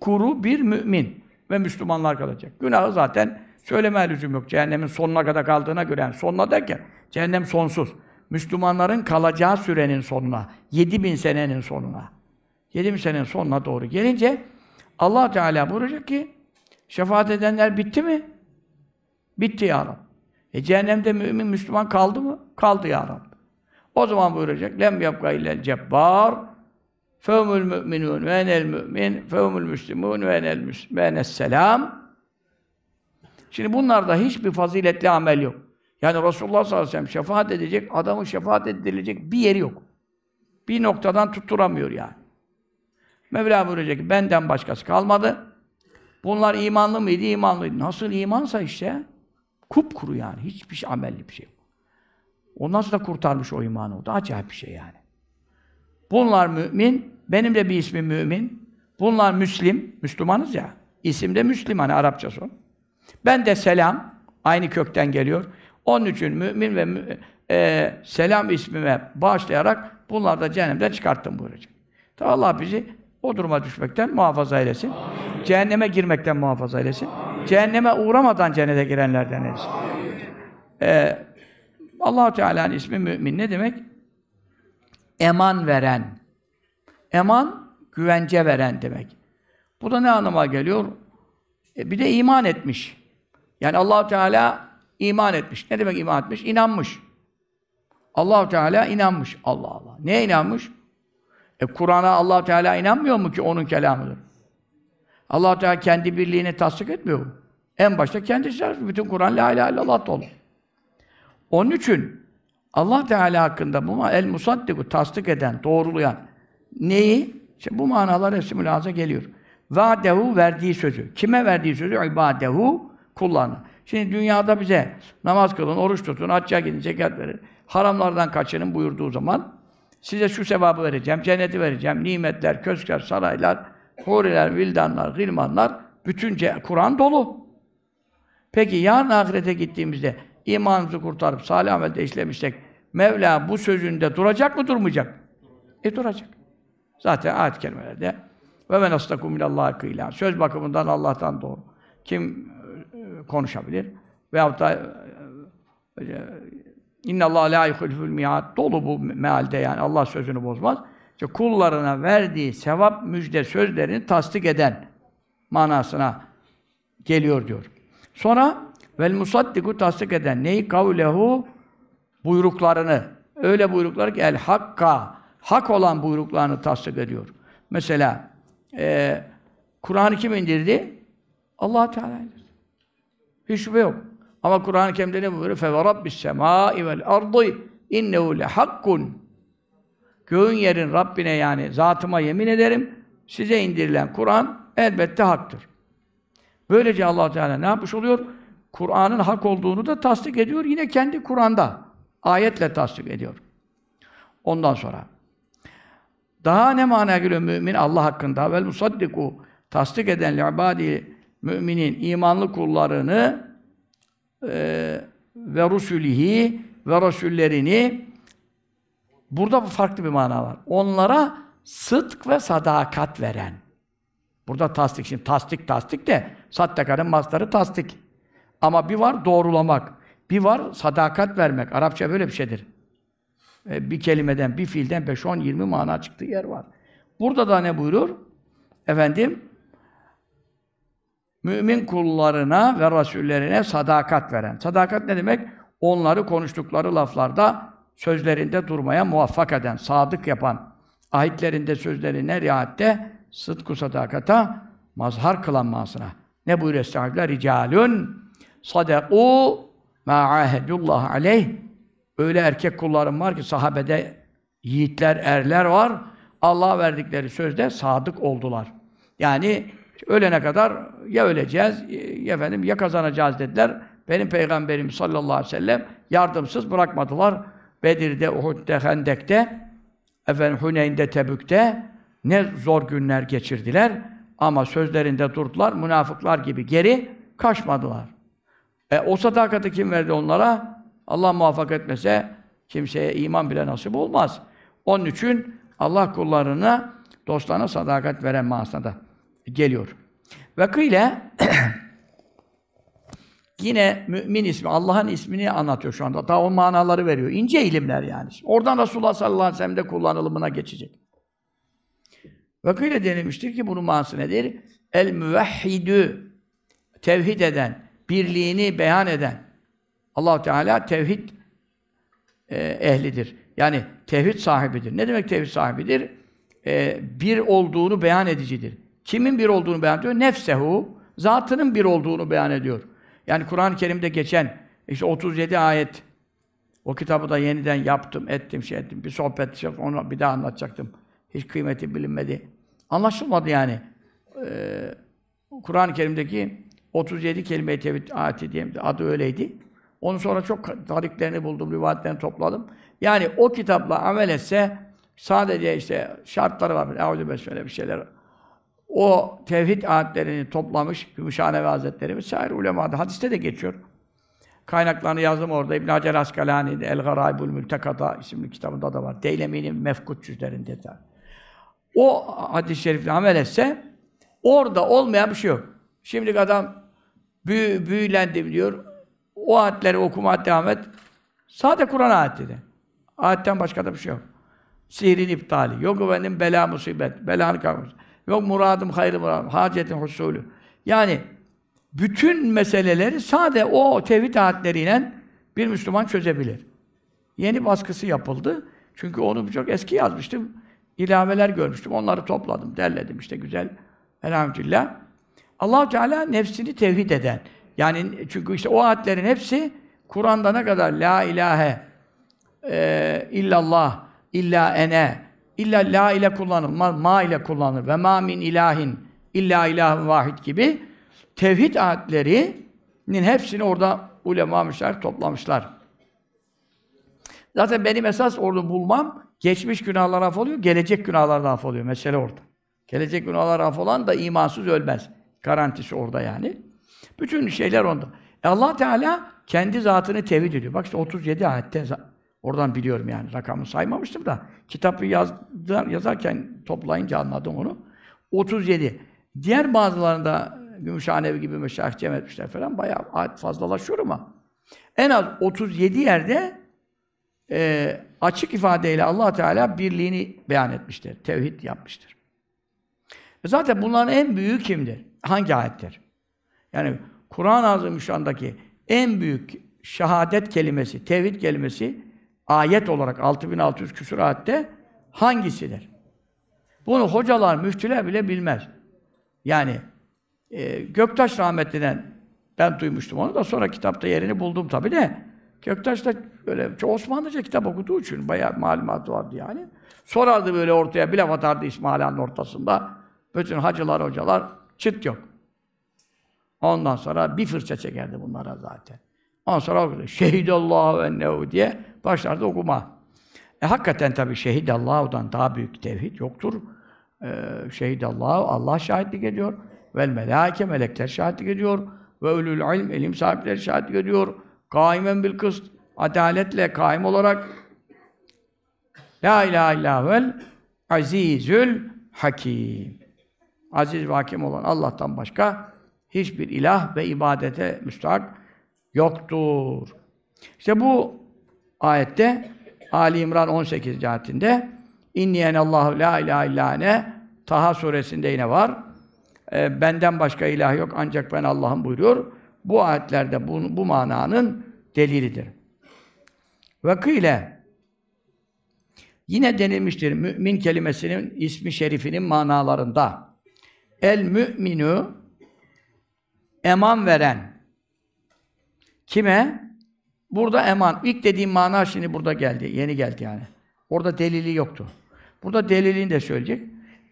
Speaker 1: kuru bir mümin ve Müslümanlar kalacak. Günahı zaten söyleme lüzum yok. Cehennemin sonuna kadar kaldığına göre yani sonuna derken cehennem sonsuz. Müslümanların kalacağı sürenin sonuna, 7000 senenin sonuna. 70 senenin sonuna doğru gelince allah Teala buyuracak ki şefaat edenler bitti mi? Bitti ya Rabbi. E cehennemde mümin Müslüman kaldı mı? Kaldı ya Rabbi. O zaman buyuracak lem yapka illel cebbar fevmül müminun ve enel mümin fevmül müslümun ve enel müslüm ve enes Şimdi bunlarda hiçbir faziletli amel yok. Yani Resulullah sallallahu aleyhi ve sellem şefaat edecek, adamın şefaat edilecek bir yeri yok. Bir noktadan tutturamıyor yani. Mevla buyuracak ki benden başkası kalmadı. Bunlar imanlı mıydı? İmanlıydı. Nasıl imansa işte kupkuru yani. Hiçbir şey, amelli bir şey. O nasıl da kurtarmış o imanı? O da acayip bir şey yani. Bunlar mümin, benim de bir ismim mümin. Bunlar Müslim, Müslümanız ya. İsim de Müslim hani Arapça son. Ben de selam, aynı kökten geliyor. Onun için mümin ve mü, e, selam ismime bağışlayarak bunları da cehennemden çıkarttım buyuracak. Allah bizi o duruma düşmekten muhafaza eylesin. Amin. Cehenneme girmekten muhafaza eylesin. Amin. Cehenneme uğramadan cennete girenlerden eylesin. Ee, allah Teala'nın ismi mümin ne demek? Eman veren. Eman, güvence veren demek. Bu da ne anlama geliyor? E, bir de iman etmiş. Yani allah Teala iman etmiş. Ne demek iman etmiş? İnanmış. allah Teala inanmış. Allah Allah. Neye inanmış? E Kur'an'a allah Teala inanmıyor mu ki onun kelamıdır? allah Teala kendi birliğini tasdik etmiyor mu? En başta kendisi yazmış. Bütün Kur'an la ilahe illallah dolu. Onun için allah Teala hakkında bu el musaddiku tasdik eden, doğrulayan neyi? İşte bu manalar hepsi mülaza geliyor. Vadehu verdiği sözü. Kime verdiği sözü? İbadehu kullarına. Şimdi dünyada bize namaz kılın, oruç tutun, hacca gidin, zekat verin, haramlardan kaçının buyurduğu zaman Size şu sevabı vereceğim, cenneti vereceğim, nimetler, köşkler, saraylar, huriler, vildanlar, gilmanlar, bütün Kur'an dolu. Peki yarın ahirete gittiğimizde imanımızı kurtarıp salih amelde işlemişsek Mevla bu sözünde duracak mı durmayacak? Mı? E duracak. Zaten ayet kelimelerde ve men astakum minallahi kıyla. Söz bakımından Allah'tan doğru. Kim e, konuşabilir? Veyahut da e, e, İnna Allah la yuhliful miad. Dolu bu mealde yani Allah sözünü bozmaz. İşte kullarına verdiği sevap müjde sözlerini tasdik eden manasına geliyor diyor. Sonra vel musaddiku tasdik eden neyi kavlehu buyruklarını öyle buyruklar ki el hakka hak olan buyruklarını tasdik ediyor. Mesela e, Kur'an'ı kim indirdi? Allah Teala indirdi. Hiç şüphe yok. Ama Kur'an-ı Kerim'de ne buyuruyor? فَوَرَبِّ السَّمَاءِ وَالْاَرْضِ اِنَّهُ لَحَقٌ Göğün yerin Rabbine yani zatıma yemin ederim, size indirilen Kur'an elbette haktır. Böylece allah Teala ne yapmış oluyor? Kur'an'ın hak olduğunu da tasdik ediyor. Yine kendi Kur'an'da. Ayetle tasdik ediyor. Ondan sonra. Daha ne mana geliyor mümin Allah hakkında? Vel musaddiku tasdik eden li ibadi müminin imanlı kullarını e, ve rusulihi ve rasullerini burada farklı bir mana var. Onlara sıdk ve sadakat veren. Burada tasdik. Şimdi tasdik tasdik de saddakanın masları tasdik. Ama bir var doğrulamak. Bir var sadakat vermek. Arapça böyle bir şeydir. Ee, bir kelimeden, bir fiilden 5, 10, 20 mana çıktığı yer var. Burada da ne buyurur? Efendim, mümin kullarına ve rasullerine sadakat veren. Sadakat ne demek? Onları konuştukları laflarda sözlerinde durmaya muvaffak eden, sadık yapan, ahitlerinde sözlerine riayette sıdku sadakata mazhar kılan masına. Ne buyuruyor Estağfirullah? Ricalun sadaku ma ahedullah aleyh. Öyle erkek kullarım var ki sahabede yiğitler, erler var. Allah verdikleri sözde sadık oldular. Yani Ölene kadar ya öleceğiz, ya efendim ya kazanacağız dediler. Benim peygamberim sallallahu aleyhi ve sellem yardımsız bırakmadılar. Bedir'de, Uhud'de, Hendek'te, efendim Huneyn'de, Tebük'te ne zor günler geçirdiler ama sözlerinde durdular. Münafıklar gibi geri kaçmadılar. E, o sadakati kim verdi onlara? Allah muvaffak etmese kimseye iman bile nasip olmaz. Onun için Allah kullarına, dostlarına sadakat veren manasında geliyor. Ve kıyle [CLEARS THROAT] yine mümin ismi, Allah'ın ismini anlatıyor şu anda. Daha o manaları veriyor. İnce ilimler yani. Oradan Resulullah sallallahu aleyhi ve sellem'de kullanılımına geçecek. Ve kıyle denilmiştir ki bunun manası nedir? El müvehhidü tevhid eden, birliğini beyan eden. allah Teala tevhid e, ehlidir. Yani tevhid sahibidir. Ne demek tevhid sahibidir? E, bir olduğunu beyan edicidir Kimin bir olduğunu beyan ediyor? Nefsehu. Zatının bir olduğunu beyan ediyor. Yani Kur'an-ı Kerim'de geçen işte 37 ayet o kitabı da yeniden yaptım, ettim, şey ettim. Bir sohbet yok, şey onu bir daha anlatacaktım. Hiç kıymeti bilinmedi. Anlaşılmadı yani. Ee, Kur'an-ı Kerim'deki 37 kelime-i tevhid ayeti diye adı öyleydi. Onu sonra çok tariklerini buldum, rivayetlerini topladım. Yani o kitapla amel etse sadece işte şartları var. Eûzü besmele bir şeyler o tevhid ayetlerini toplamış Gümüşhanevi Hazretleri ve sair ulemada. Hadiste de geçiyor. Kaynaklarını yazdım orada. İbn Hacer Askalani'de El Garaibul Mültekata isimli kitabında da var. Deylemi'nin mefkut cüzlerinde de. O hadis-i şerifle amel etse orada olmayan bir şey yok. Şimdi adam büyü, büyülendim diyor. O ayetleri okuma devam et. Sade Kur'an ayetleri. Ayetten başka da bir şey yok. Sihrin iptali. Yok efendim bela musibet. Belanı kalmış. Yok muradım hayrı muradım. Hacetin husulü. Yani bütün meseleleri sade o tevhid ayetleriyle bir Müslüman çözebilir. Yeni baskısı yapıldı. Çünkü onu çok eski yazmıştım. ilaveler görmüştüm. Onları topladım, derledim işte güzel. Elhamdülillah. allah Teala nefsini tevhid eden. Yani çünkü işte o ayetlerin hepsi Kur'an'da ne kadar la ilahe e, illallah, illa ene, illa la ile kullanılmaz, ma ile kullanılır. Ve ma min ilahin illa ilahın vahid gibi tevhid ayetlerinin hepsini orada ulema müşer toplamışlar. Zaten benim esas orada bulmam geçmiş günahlar af oluyor, gelecek günahlar da af oluyor. Mesele orada. Gelecek günahlar af olan da imansız ölmez. Garantisi orada yani. Bütün şeyler onda. E Allah Teala kendi zatını tevhid ediyor. Bak işte 37 ayette Oradan biliyorum yani. Rakamı saymamıştım da. kitabı yazdılar, yazarken toplayınca anladım onu. 37. Diğer bazılarında Gümüşhanevi gibi meşayih cem etmişler falan. Bayağı fazlalaşıyor ama en az 37 yerde e, açık ifadeyle allah Teala birliğini beyan etmiştir. Tevhid yapmıştır. E zaten bunların en büyüğü kimdir? Hangi ayettir? Yani Kur'an-ı Azimüşşan'daki en büyük şehadet kelimesi, tevhid kelimesi ayet olarak 6600 küsur ayette hangisidir? Bunu hocalar, müftüler bile bilmez. Yani e, Göktaş rahmetliden ben duymuştum onu da sonra kitapta yerini buldum tabi de. Göktaş da böyle Osmanlıca kitap okuduğu için bayağı malumat vardı yani. Sorardı böyle ortaya, bile laf atardı İsmail Han'ın ortasında. Bütün hacılar, hocalar çıt yok. Ondan sonra bir fırça çekerdi bunlara zaten. Ondan sonra ve ennehu diye başlardı okuma. E hakikaten tabi şehidallahu'dan daha büyük tevhid yoktur. E, şehidallahu Allah şahitlik ediyor. Vel melâike melekler şahitlik ediyor. Ve ulul ilm ilim sahipleri şahitlik ediyor. Kaimen bil kıst adaletle kaim olarak La ilahe illahuvel azizül hakim. Aziz ve hakim olan Allah'tan başka hiçbir ilah ve ibadete müstahak yoktur. İşte bu ayette Ali İmran 18. ayetinde İnniyen Allahu la ilahe illa ne Taha suresinde yine var. E, benden başka ilah yok ancak ben Allah'ım buyuruyor. Bu ayetlerde bu, bu mananın delilidir. Ve kıyle yine denilmiştir mümin kelimesinin ismi şerifinin manalarında. El müminü eman veren Kime? Burada eman. İlk dediğim mana şimdi burada geldi. Yeni geldi yani. Orada delili yoktu. Burada delilini de söyleyecek.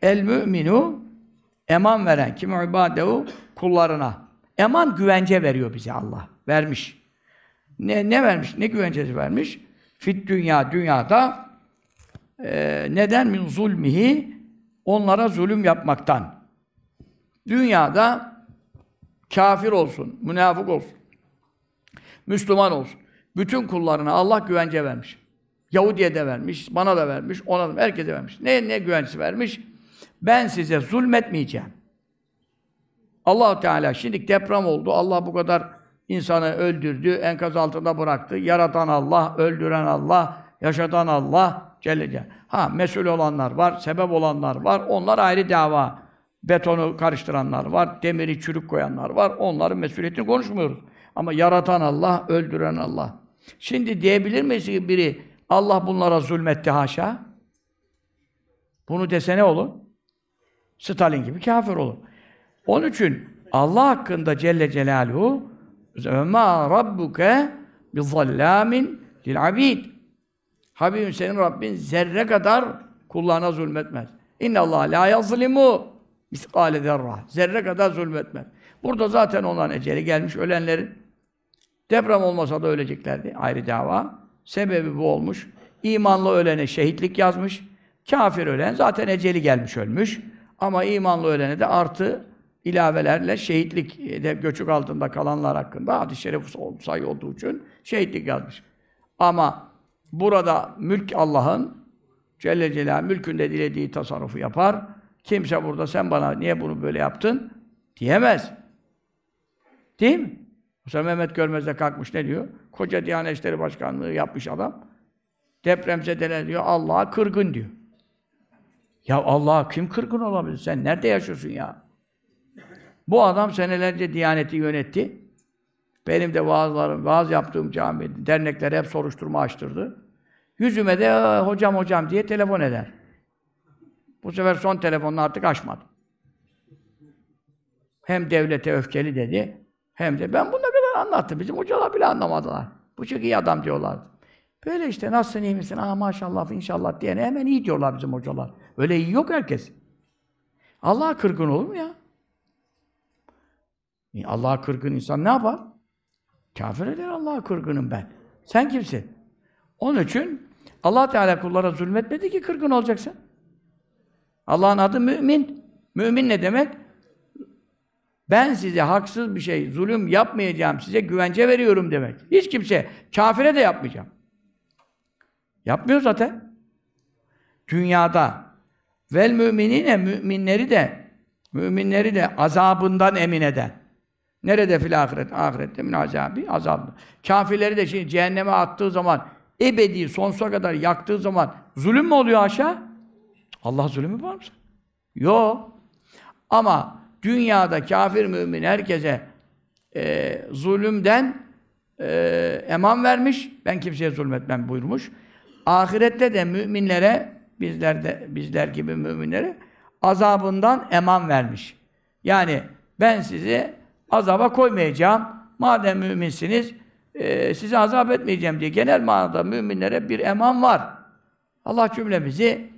Speaker 1: El müminu eman veren kim ibadehu kullarına. Eman güvence veriyor bize Allah. Vermiş. Ne, ne vermiş? Ne güvencesi vermiş? Fit dünya dünyada e, neden min zulmihi onlara zulüm yapmaktan. Dünyada kafir olsun, münafık olsun, Müslüman olsun. Bütün kullarına Allah güvence vermiş. Yahudi'ye de vermiş, bana da vermiş, ona da herkese vermiş. Ne ne güvencesi vermiş? Ben size zulmetmeyeceğim. Allah Teala şimdi deprem oldu. Allah bu kadar insanı öldürdü, enkaz altında bıraktı. Yaratan Allah, öldüren Allah, yaşatan Allah Celle Celle. Ha mesul olanlar var, sebep olanlar var. Onlar ayrı dava. Betonu karıştıranlar var, demiri çürük koyanlar var. Onların mesuliyetini konuşmuyoruz. Ama yaratan Allah, öldüren Allah. Şimdi diyebilir miyiz ki biri Allah bunlara zulmetti haşa? Bunu desene olur? Stalin gibi kafir olur. Onun için Allah hakkında Celle Celaluhu "Öma rabbuke bi zallamin lil abid." Habibim senin Rabbin zerre kadar kullarına zulmetmez. İnna Allah la yazlimu miskale zerre. Zerre kadar zulmetmez. Burada zaten onların eceli gelmiş ölenlerin Deprem olmasa da öleceklerdi. Ayrı dava. Sebebi bu olmuş. İmanlı ölene şehitlik yazmış. Kafir ölen zaten eceli gelmiş ölmüş. Ama imanlı ölene de artı ilavelerle şehitlik e, de göçük altında kalanlar hakkında hadis-i şerif sayı olduğu için şehitlik yazmış. Ama burada mülk Allah'ın Celle Celal mülkünde dilediği tasarrufu yapar. Kimse burada sen bana niye bunu böyle yaptın diyemez. Değil mi? Mesela Mehmet görmezde kalkmış ne diyor? Koca Diyanet İşleri Başkanlığı yapmış adam. Depremzedeler diyor, Allah'a kırgın diyor. Ya Allah'a kim kırgın olabilir? Sen nerede yaşıyorsun ya? Bu adam senelerce Diyanet'i yönetti. Benim de vaazlarım, vaaz yaptığım cami, dernekler hep soruşturma açtırdı. Yüzüme de hocam hocam diye telefon eder. Bu sefer son telefonunu artık açmadım. Hem devlete öfkeli dedi, hem de ben bunu anlattım. Bizim hocalar bile anlamadılar. Bu çok iyi adam diyorlardı. Böyle işte nasılsın iyi misin? Aa maşallah inşallah diyene hemen iyi diyorlar bizim hocalar. Öyle iyi yok herkes. Allah'a kırgın olur mu ya? E, Allah'a kırgın insan ne yapar? Kafir eder Allah'a kırgınım ben. Sen kimsin? Onun için Allah Teala kullara zulmetmedi ki kırgın olacaksın. Allah'ın adı mümin. Mümin ne demek? Ben size haksız bir şey, zulüm yapmayacağım, size güvence veriyorum demek. Hiç kimse, kafire de yapmayacağım. Yapmıyor zaten. Dünyada. Vel müminine, müminleri de, müminleri de azabından emin eden. Nerede fil ahiret? Ahirette min azabi, azabı. Kafirleri de şimdi cehenneme attığı zaman, ebedi, sonsuza kadar yaktığı zaman zulüm mü oluyor aşağı? Allah zulüm var mı? Yok. Ama dünyada kafir mümin herkese e, zulümden e, eman vermiş. Ben kimseye zulmetmem buyurmuş. Ahirette de müminlere bizler de bizler gibi müminlere azabından eman vermiş. Yani ben sizi azaba koymayacağım. Madem müminsiniz e, sizi azap etmeyeceğim diye genel manada müminlere bir eman var. Allah cümlemizi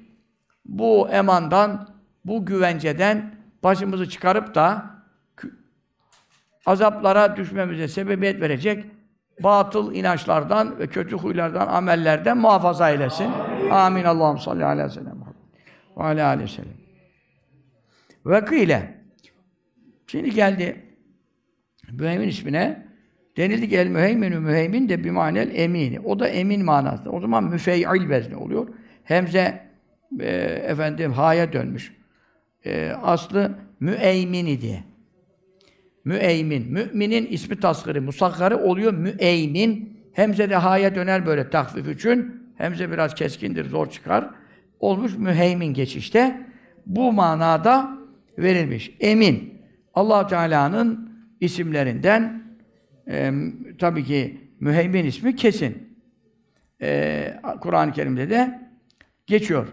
Speaker 1: bu emandan, bu güvenceden başımızı çıkarıp da azaplara düşmemize sebebiyet verecek batıl inançlardan ve kötü huylardan, amellerden muhafaza eylesin. Amin. Amin. Allah'ım salli aleyhi ve sellem. Ve aleyhi ve sellem. Ve kıyle. Şimdi geldi müheymin ismine. Denildi ki el müheyminü müheymin de bimanel emini. O da emin manası. O zaman müfeyyil vezni oluyor. Hemze e, efendim haya dönmüş e, aslı müeymin idi. Müeymin. Müminin ismi tasgırı, musakkarı oluyor müeymin. Hemze de haya döner böyle takvif için. Hemze biraz keskindir, zor çıkar. Olmuş müheymin geçişte. Bu manada verilmiş. Emin. allah Teala'nın isimlerinden e, tabii ki müheymin ismi kesin. E, Kur'an-ı Kerim'de de geçiyor.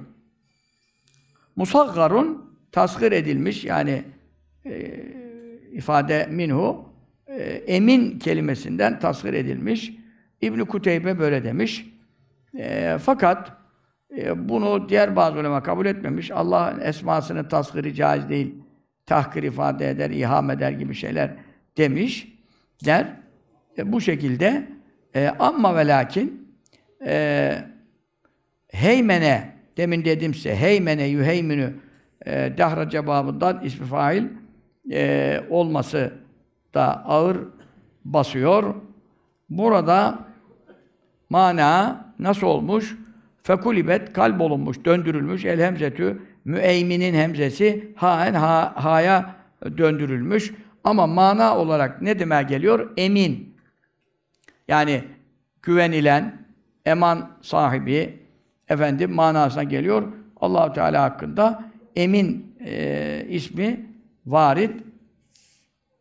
Speaker 1: Musaggarun tasgir edilmiş yani e, ifade minhu e, emin kelimesinden tasgir edilmiş. İbn Kuteybe böyle demiş. E, fakat e, bunu diğer bazı ulema kabul etmemiş. Allah'ın esmasını tasgiri caiz değil, tahkir ifade eder, iham eder gibi şeyler demiş. Der. E, bu şekilde e, amma ve lakin e, heymene demin dedimse heymene yuheymünü e, ee, dehra cevabından ismi fail e, olması da ağır basıyor. Burada mana nasıl olmuş? Fekulibet kalp olunmuş, döndürülmüş. El hemzetü müeyminin hemzesi haen ha, haya döndürülmüş. Ama mana olarak ne demeye geliyor? Emin. Yani güvenilen, eman sahibi efendim manasına geliyor. Allahu Teala hakkında Emin e, ismi varit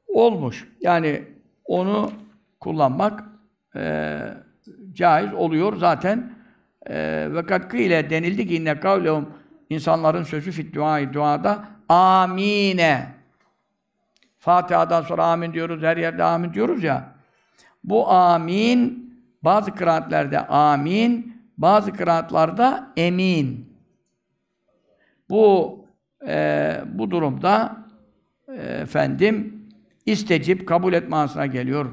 Speaker 1: olmuş. Yani onu kullanmak e, caiz oluyor zaten. E, ve katkı ile denildi ki inne kavlehum insanların sözü fit duayı duada amine. Fatiha'dan sonra amin diyoruz, her yerde amin diyoruz ya. Bu amin bazı kıraatlerde amin, bazı kıraatlarda emin. Bu e, bu durumda e, efendim istecip kabul et manasına geliyor.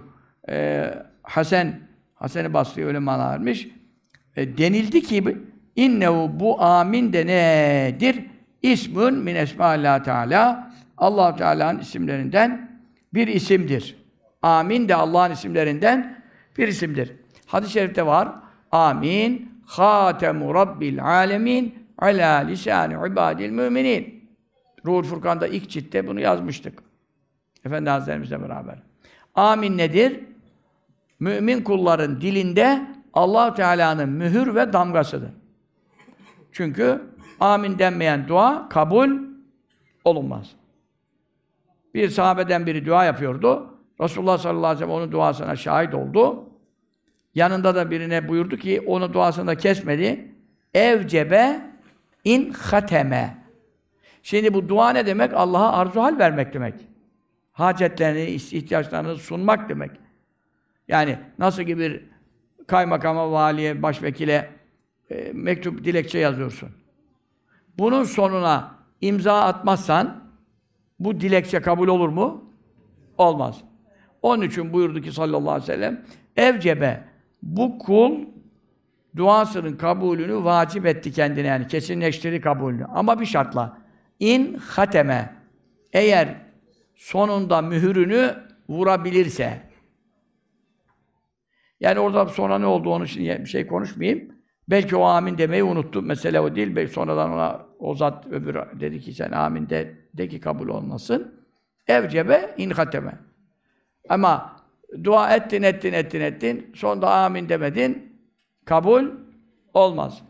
Speaker 1: E, Hasan Hasan-ı Basri öyle mana vermiş. E, denildi ki innehu bu amin de nedir? İsmün min esma Teala. Allah Teala'nın isimlerinden bir isimdir. Amin de Allah'ın isimlerinden bir isimdir. Hadis-i şerifte var. Amin. Hatemu Rabbil alemin ala lisani ibadil müminin. Ruhul Furkan'da ilk ciltte bunu yazmıştık. Efendi Hazretlerimizle beraber. Amin nedir? Mümin kulların dilinde allah Teala'nın mühür ve damgasıdır. Çünkü amin denmeyen dua kabul olunmaz. Bir sahabeden biri dua yapıyordu. Resulullah sallallahu aleyhi ve sellem onun duasına şahit oldu. Yanında da birine buyurdu ki onu duasında kesmedi. Evcebe in hateme. Şimdi bu dua ne demek? Allah'a arzu hal vermek demek. Hacetlerini, ihtiyaçlarını sunmak demek. Yani nasıl ki bir kaymakama, valiye, başvekile e, mektup, dilekçe yazıyorsun. Bunun sonuna imza atmazsan bu dilekçe kabul olur mu? Olmaz. Onun için buyurdu ki sallallahu aleyhi ve sellem evcebe bu kul duasının kabulünü vacip etti kendine yani kesinleştirdi kabulünü. Ama bir şartla in hateme eğer sonunda mühürünü vurabilirse yani orada sonra ne oldu onun için bir şey konuşmayayım. Belki o amin demeyi unuttu. Mesele o değil. Belki sonradan ona o zat öbür dedi ki sen amin de, de ki kabul olmasın. Evcebe in hateme. Ama dua ettin, ettin, ettin, ettin. Sonunda amin demedin. Kabul olmaz.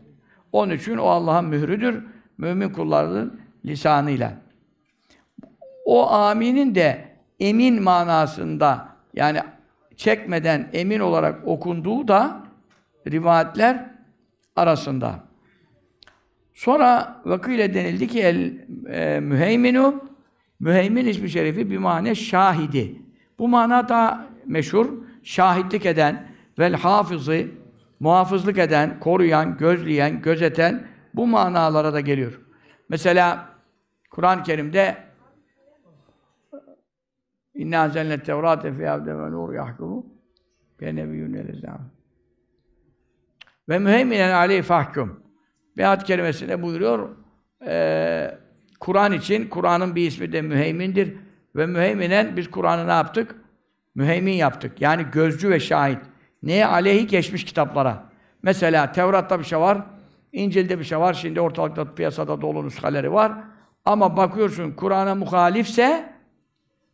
Speaker 1: Onun için o Allah'ın mührüdür. Mümin kullarının lisanıyla. O aminin de emin manasında yani çekmeden emin olarak okunduğu da rivayetler arasında. Sonra vakıyla denildi ki el e, müheyminu müheymin ismi şerifi bir mane şahidi. Bu mana daha meşhur. Şahitlik eden vel hafızı muhafızlık eden, koruyan, gözleyen, gözeten bu manalara da geliyor. Mesela Kur'an-ı Kerim'de İnna enzelne tevrate fi abde ve nur yahkumu ve nebiyyün elizam. Ve müheyminen aleyh fahkum. Beyat kelimesinde buyuruyor e, Kur'an için, Kur'an'ın bir ismi de müheymindir. Ve müheyminen biz Kur'an'ı ne yaptık? Müheymin yaptık. Yani gözcü ve şahit. Neye? Aleyhi geçmiş kitaplara. Mesela Tevrat'ta bir şey var, İncil'de bir şey var, şimdi ortalıkta piyasada dolu nüshaleri var. Ama bakıyorsun Kur'an'a muhalifse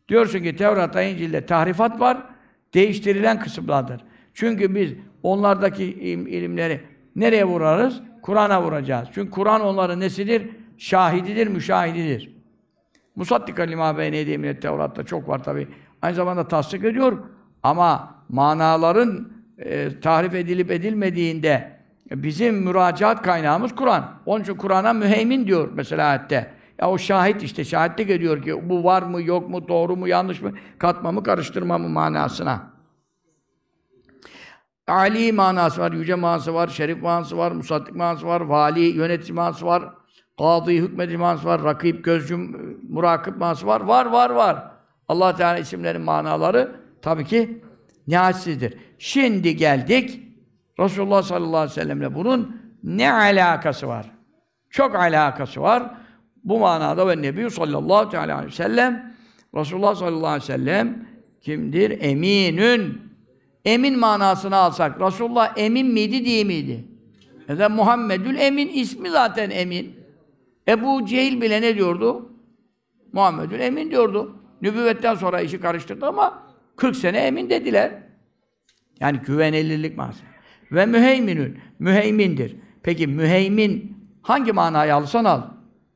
Speaker 1: diyorsun ki Tevrat'ta, İncil'de tahrifat var, değiştirilen kısımlardır. Çünkü biz onlardaki ilimleri nereye vurarız? Kur'an'a vuracağız. Çünkü Kur'an onların nesidir? Şahididir, müşahididir. Musaddika lima beyne yedemine Tevrat'ta çok var tabi. Aynı zamanda tasdik ediyor ama manaların e, tahrif edilip edilmediğinde bizim müracaat kaynağımız Kur'an. Onun için Kur'an'a müheymin diyor mesela ayette. Ya o şahit işte, şahitlik ediyor ki bu var mı, yok mu, doğru mu, yanlış mı, katma mı, karıştırma mı manasına. Ali manası var, yüce manası var, şerif manası var, musattık manası var, vali, yönetici manası var, kadı, hükmedici manası var, rakip, gözcü, murakip manası var. Var, var, var. Allah Teala isimlerin manaları tabii ki nihayetsizdir. Şimdi geldik Resulullah sallallahu aleyhi ve sellemle bunun ne alakası var? Çok alakası var. Bu manada ve Nebi sallallahu teala aleyhi ve sellem Resulullah sallallahu aleyhi ve sellem kimdir? Eminün. Emin manasını alsak Resulullah emin miydi değil miydi? Ya da Muhammedül Emin ismi zaten Emin. Ebu Cehil bile ne diyordu? Muhammedül Emin diyordu. Nübüvvetten sonra işi karıştırdı ama 40 sene emin dediler. Yani güvenilirlik manası. Ve müheyminün, müheymindir. Peki müheymin hangi manayı alırsan al.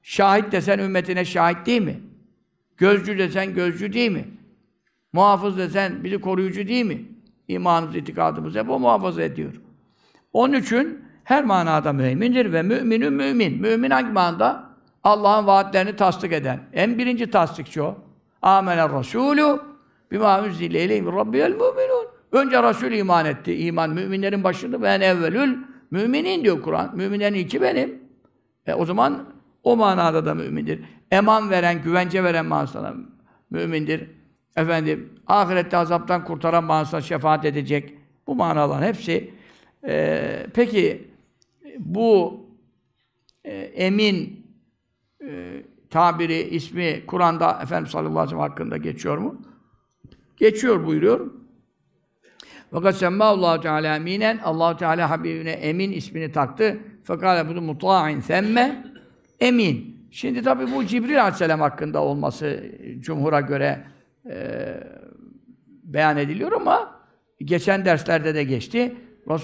Speaker 1: Şahit desen ümmetine şahit değil mi? Gözcü desen gözcü değil mi? Muhafız desen bizi koruyucu değil mi? İmanımız, itikadımız hep o muhafaza ediyor. Onun için her manada mümindir ve müminü mümin. Mümin hangi manada? Allah'ın vaatlerini tasdik eden. En birinci tasdikçi o. Amener Resulü bima unzile ileyhi rabbiyel müminun. Önce Resul iman etti. İman müminlerin başında ben evvelül müminin diyor Kur'an. Müminlerin iki benim. E o zaman o manada da mümindir. Eman veren, güvence veren manasına mümindir. Efendim, ahirette azaptan kurtaran manasına şefaat edecek. Bu manaların hepsi. Ee, peki, bu e, emin e, tabiri, ismi Kur'an'da Efendimiz sallallahu aleyhi ve sellem hakkında geçiyor mu? Geçiyor buyuruyor. Fakat semma Allah Teala eminen Allah Teala Habibine emin ismini taktı. Fakat bunu muta'in semme emin. Şimdi tabi bu Cibril Aleyhisselam hakkında olması e, cumhura göre e, beyan ediliyor ama geçen derslerde de geçti.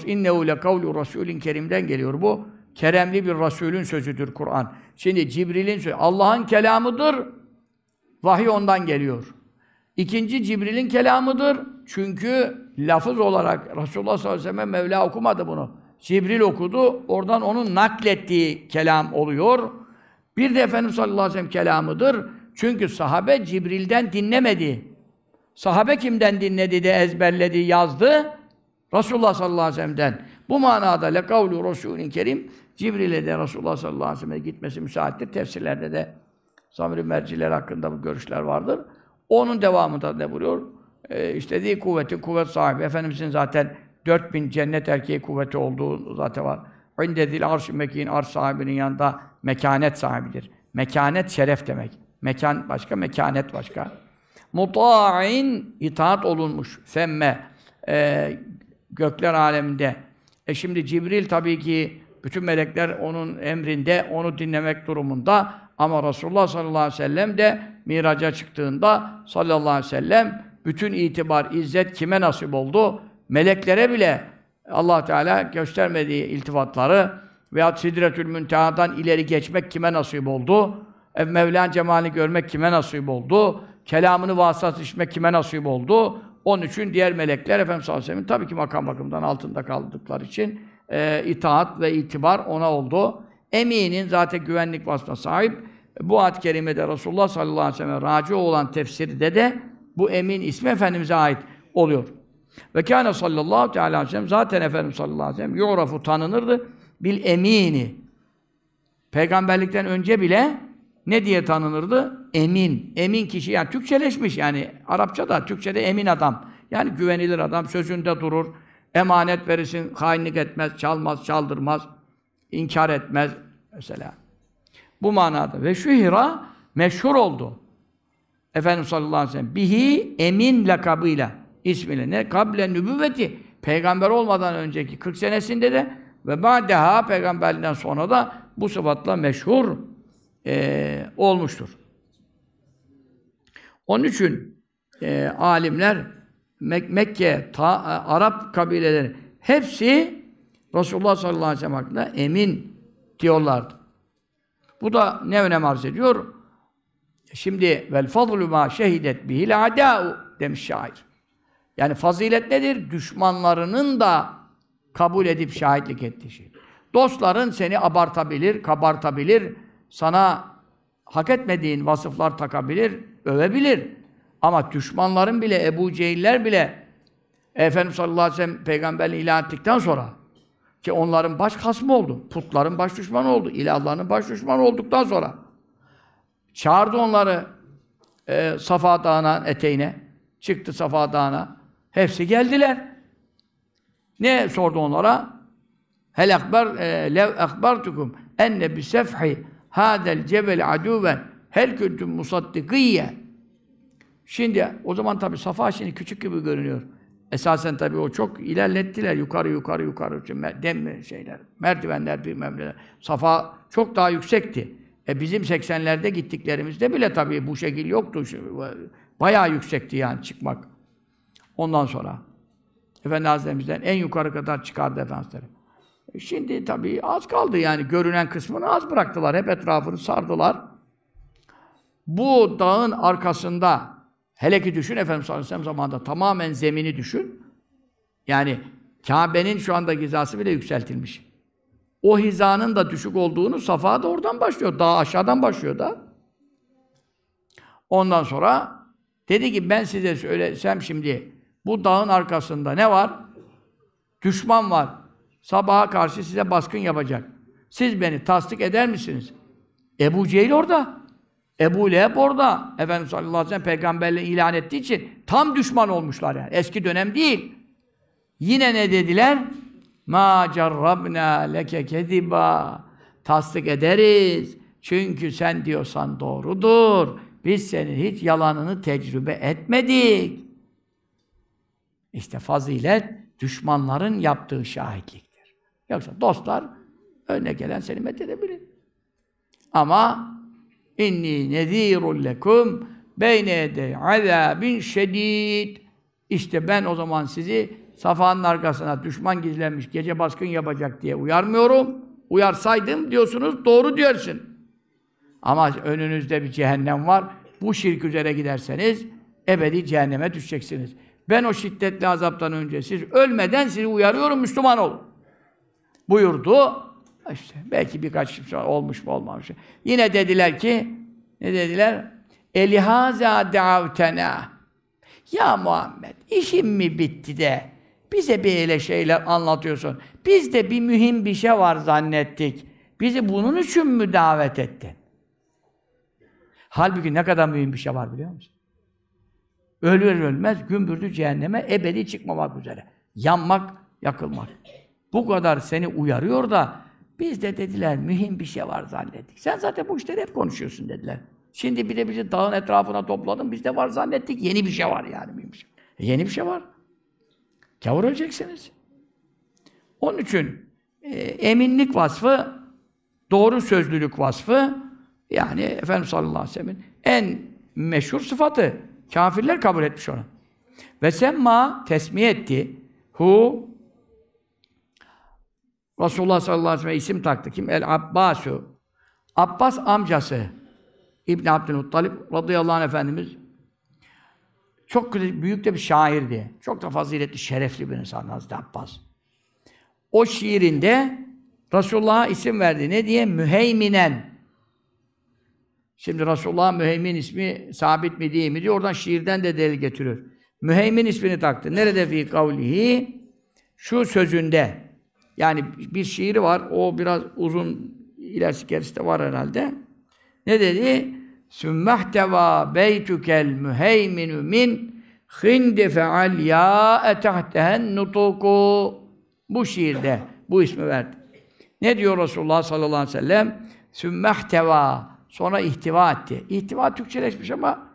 Speaker 1: İnnehu le kavlu rasulün kerimden geliyor bu. Keremli bir rasulün sözüdür Kur'an. Şimdi Cibril'in sözü. Allah'ın kelamıdır. Vahiy ondan geliyor. İkinci Cibril'in kelamıdır. Çünkü lafız olarak Resulullah sallallahu aleyhi ve sellem Mevla okumadı bunu. Cibril okudu. Oradan onun naklettiği kelam oluyor. Bir de Efendimiz sallallahu aleyhi ve sellem kelamıdır. Çünkü sahabe Cibril'den dinlemedi. Sahabe kimden dinledi de ezberledi, yazdı? Resulullah sallallahu aleyhi ve sellem'den. Bu manada le kavlu Resulün Kerim Cibril'e de Resulullah sallallahu aleyhi ve sellem'e gitmesi müsaittir. Tefsirlerde de Samiri merciler hakkında bu görüşler vardır. Onun devamında ne vuruyor? Ee, istediği kuvvetin kuvvet sahibi. Efendimizin zaten 4000 cennet erkeği kuvveti olduğu zaten var. İndedil arş mekin arş sahibinin yanında mekanet sahibidir. Mekanet şeref demek. Mekan başka, mekanet başka. Muta'in itaat olunmuş. Femme e, ee, gökler aleminde. E şimdi Cibril tabii ki bütün melekler onun emrinde, onu dinlemek durumunda. Ama Resulullah sallallahu aleyhi ve sellem de miraca çıktığında sallallahu aleyhi ve sellem bütün itibar, izzet kime nasip oldu? Meleklere bile Allah Teala göstermediği iltifatları veya Sidretül Münteha'dan ileri geçmek kime nasip oldu? Ev Mevla'nın cemalini görmek kime nasip oldu? Kelamını vasıtası içmek kime nasip oldu? Onun için diğer melekler Efendimiz sallallahu aleyhi ve tabii ki makam bakımından altında kaldıkları için e, itaat ve itibar ona oldu. Eminin zaten güvenlik vasfına sahip. Bu ad kerimede Resulullah sallallahu aleyhi ve sellem'e raci olan tefsirde de bu emin ismi Efendimiz'e ait oluyor. Ve kâne sallallahu teâlâ aleyhi ve sellem zaten Efendimiz sallallahu aleyhi ve sellem yu'rafu tanınırdı bil emini. Peygamberlikten önce bile ne diye tanınırdı? Emin. Emin kişi yani Türkçeleşmiş yani Arapça da Türkçede emin adam. Yani güvenilir adam, sözünde durur. Emanet verirsin, hainlik etmez, çalmaz, çaldırmaz, inkar etmez mesela. Bu manada ve şu Hira meşhur oldu. Efendimiz sallallahu aleyhi ve sellem bihi emin lakabıyla ismiyle ne kable nübüvveti peygamber olmadan önceki 40 senesinde de ve ba'deha peygamberden sonra da bu sıfatla meşhur e, olmuştur. Onun için e, alimler Mek Mekke, ta, e, Arap kabileleri hepsi Resulullah sallallahu aleyhi ve sellem hakkında emin diyorlardı. Bu da ne önem arz ediyor? E, şimdi vel fadlu ma şehidet bihil adau demiş şair. Yani fazilet nedir? Düşmanlarının da kabul edip şahitlik etti. Dostların seni abartabilir, kabartabilir, sana hak etmediğin vasıflar takabilir, övebilir. Ama düşmanların bile, Ebu Cehiller bile Efendimiz sallallahu aleyhi ve sellem peygamberle ilan ettikten sonra ki onların baş hasmı oldu, putların baş düşmanı oldu, ilahların baş düşmanı olduktan sonra çağırdı onları e, Safa Dağı'na eteğine, çıktı Safa Dağı'na, hepsi geldiler. Ne sordu onlara? Hel akbar e, lev akbartukum enne bi sefhi hadel cebel aduven hel kuntum musaddikiye. Şimdi o zaman tabi Safa şimdi küçük gibi görünüyor. Esasen tabi o çok ilerlettiler yukarı yukarı yukarı dem şeyler, merdivenler bir neler. Safa çok daha yüksekti. E bizim 80'lerde gittiklerimizde bile tabi bu şekil yoktu. Bayağı yüksekti yani çıkmak. Ondan sonra Efendi Hazretlerimizden en yukarı kadar çıkardı Efendimiz e, Şimdi tabii az kaldı yani. Görünen kısmını az bıraktılar. Hep etrafını sardılar. Bu dağın arkasında hele ki düşün Efendimiz sallallahu aleyhi ve zamanında tamamen zemini düşün. Yani Kabe'nin şu anda hizası bile yükseltilmiş. O hizanın da düşük olduğunu Safa da oradan başlıyor. Daha aşağıdan başlıyor da. Ondan sonra dedi ki ben size söylesem şimdi bu dağın arkasında ne var? Düşman var. Sabaha karşı size baskın yapacak. Siz beni tasdik eder misiniz? Ebu Cehil orada. Ebu Leheb orada. Efendimiz sallallahu aleyhi ve sellem peygamberle ilan ettiği için tam düşman olmuşlar yani. Eski dönem değil. Yine ne dediler? Ma carrabna leke kediba. Tasdik ederiz. Çünkü sen diyorsan doğrudur. Biz senin hiç yalanını tecrübe etmedik. İşte fazilet düşmanların yaptığı şahitliktir. Yoksa dostlar önüne gelen seni methedebilir. Ama inni nezirul lekum beyne de azabin şedid. İşte ben o zaman sizi safanın arkasına düşman gizlenmiş, gece baskın yapacak diye uyarmıyorum. Uyarsaydım diyorsunuz, doğru diyorsun. Ama önünüzde bir cehennem var. Bu şirk üzere giderseniz ebedi cehenneme düşeceksiniz. Ben o şiddetli azaptan önce siz ölmeden sizi uyarıyorum Müslüman olun. Buyurdu. İşte belki birkaç şey olmuş mu olmamış. Yine dediler ki ne dediler? Elihaza daavtena. Ya Muhammed işin mi bitti de bize bir böyle şeyler anlatıyorsun. Biz de bir mühim bir şey var zannettik. Bizi bunun için mi davet ettin? Halbuki ne kadar mühim bir şey var biliyor musun? Ölür ölmez gümbürdü cehenneme ebedi çıkmamak üzere. Yanmak, yakılmak. Bu kadar seni uyarıyor da biz de dediler mühim bir şey var zannettik. Sen zaten bu işleri hep konuşuyorsun dediler. Şimdi bir de bizi dağın etrafına topladın. Biz de var zannettik. Yeni bir şey var yani. Mühim şey. E, yeni bir şey var. Kavur öleceksiniz. Onun için e, eminlik vasfı, doğru sözlülük vasfı yani Efendimiz sallallahu aleyhi ve sellem'in en meşhur sıfatı. Kafirler kabul etmiş onu. Ve semma tesmiye etti. Hu Resulullah sallallahu aleyhi ve sellem isim taktı. Kim? El Abbasu. Abbas amcası. İbn Abdülmuttalip radıyallahu anh efendimiz çok büyük de bir şairdi. Çok da faziletli, şerefli bir insan Hazreti Abbas. O şiirinde Resulullah'a isim verdi. Ne diye? Müheyminen. Şimdi Resulullah Müheymin ismi sabit mi değil mi diyor. Oradan şiirden de delil getiriyor. Müheymin ismini taktı. Nerede fi kavlihi? Şu sözünde. Yani bir şiiri var. O biraz uzun ilerisi gerisi var herhalde. Ne dedi? Sümmehteva beytükel müheyminu min hindi feal ya etahtehen nutuku. Bu şiirde bu ismi verdi. Ne diyor Resulullah sallallahu aleyhi ve sellem? Sümmehteva sonra ihtiva etti. İhtiva Türkçeleşmiş ama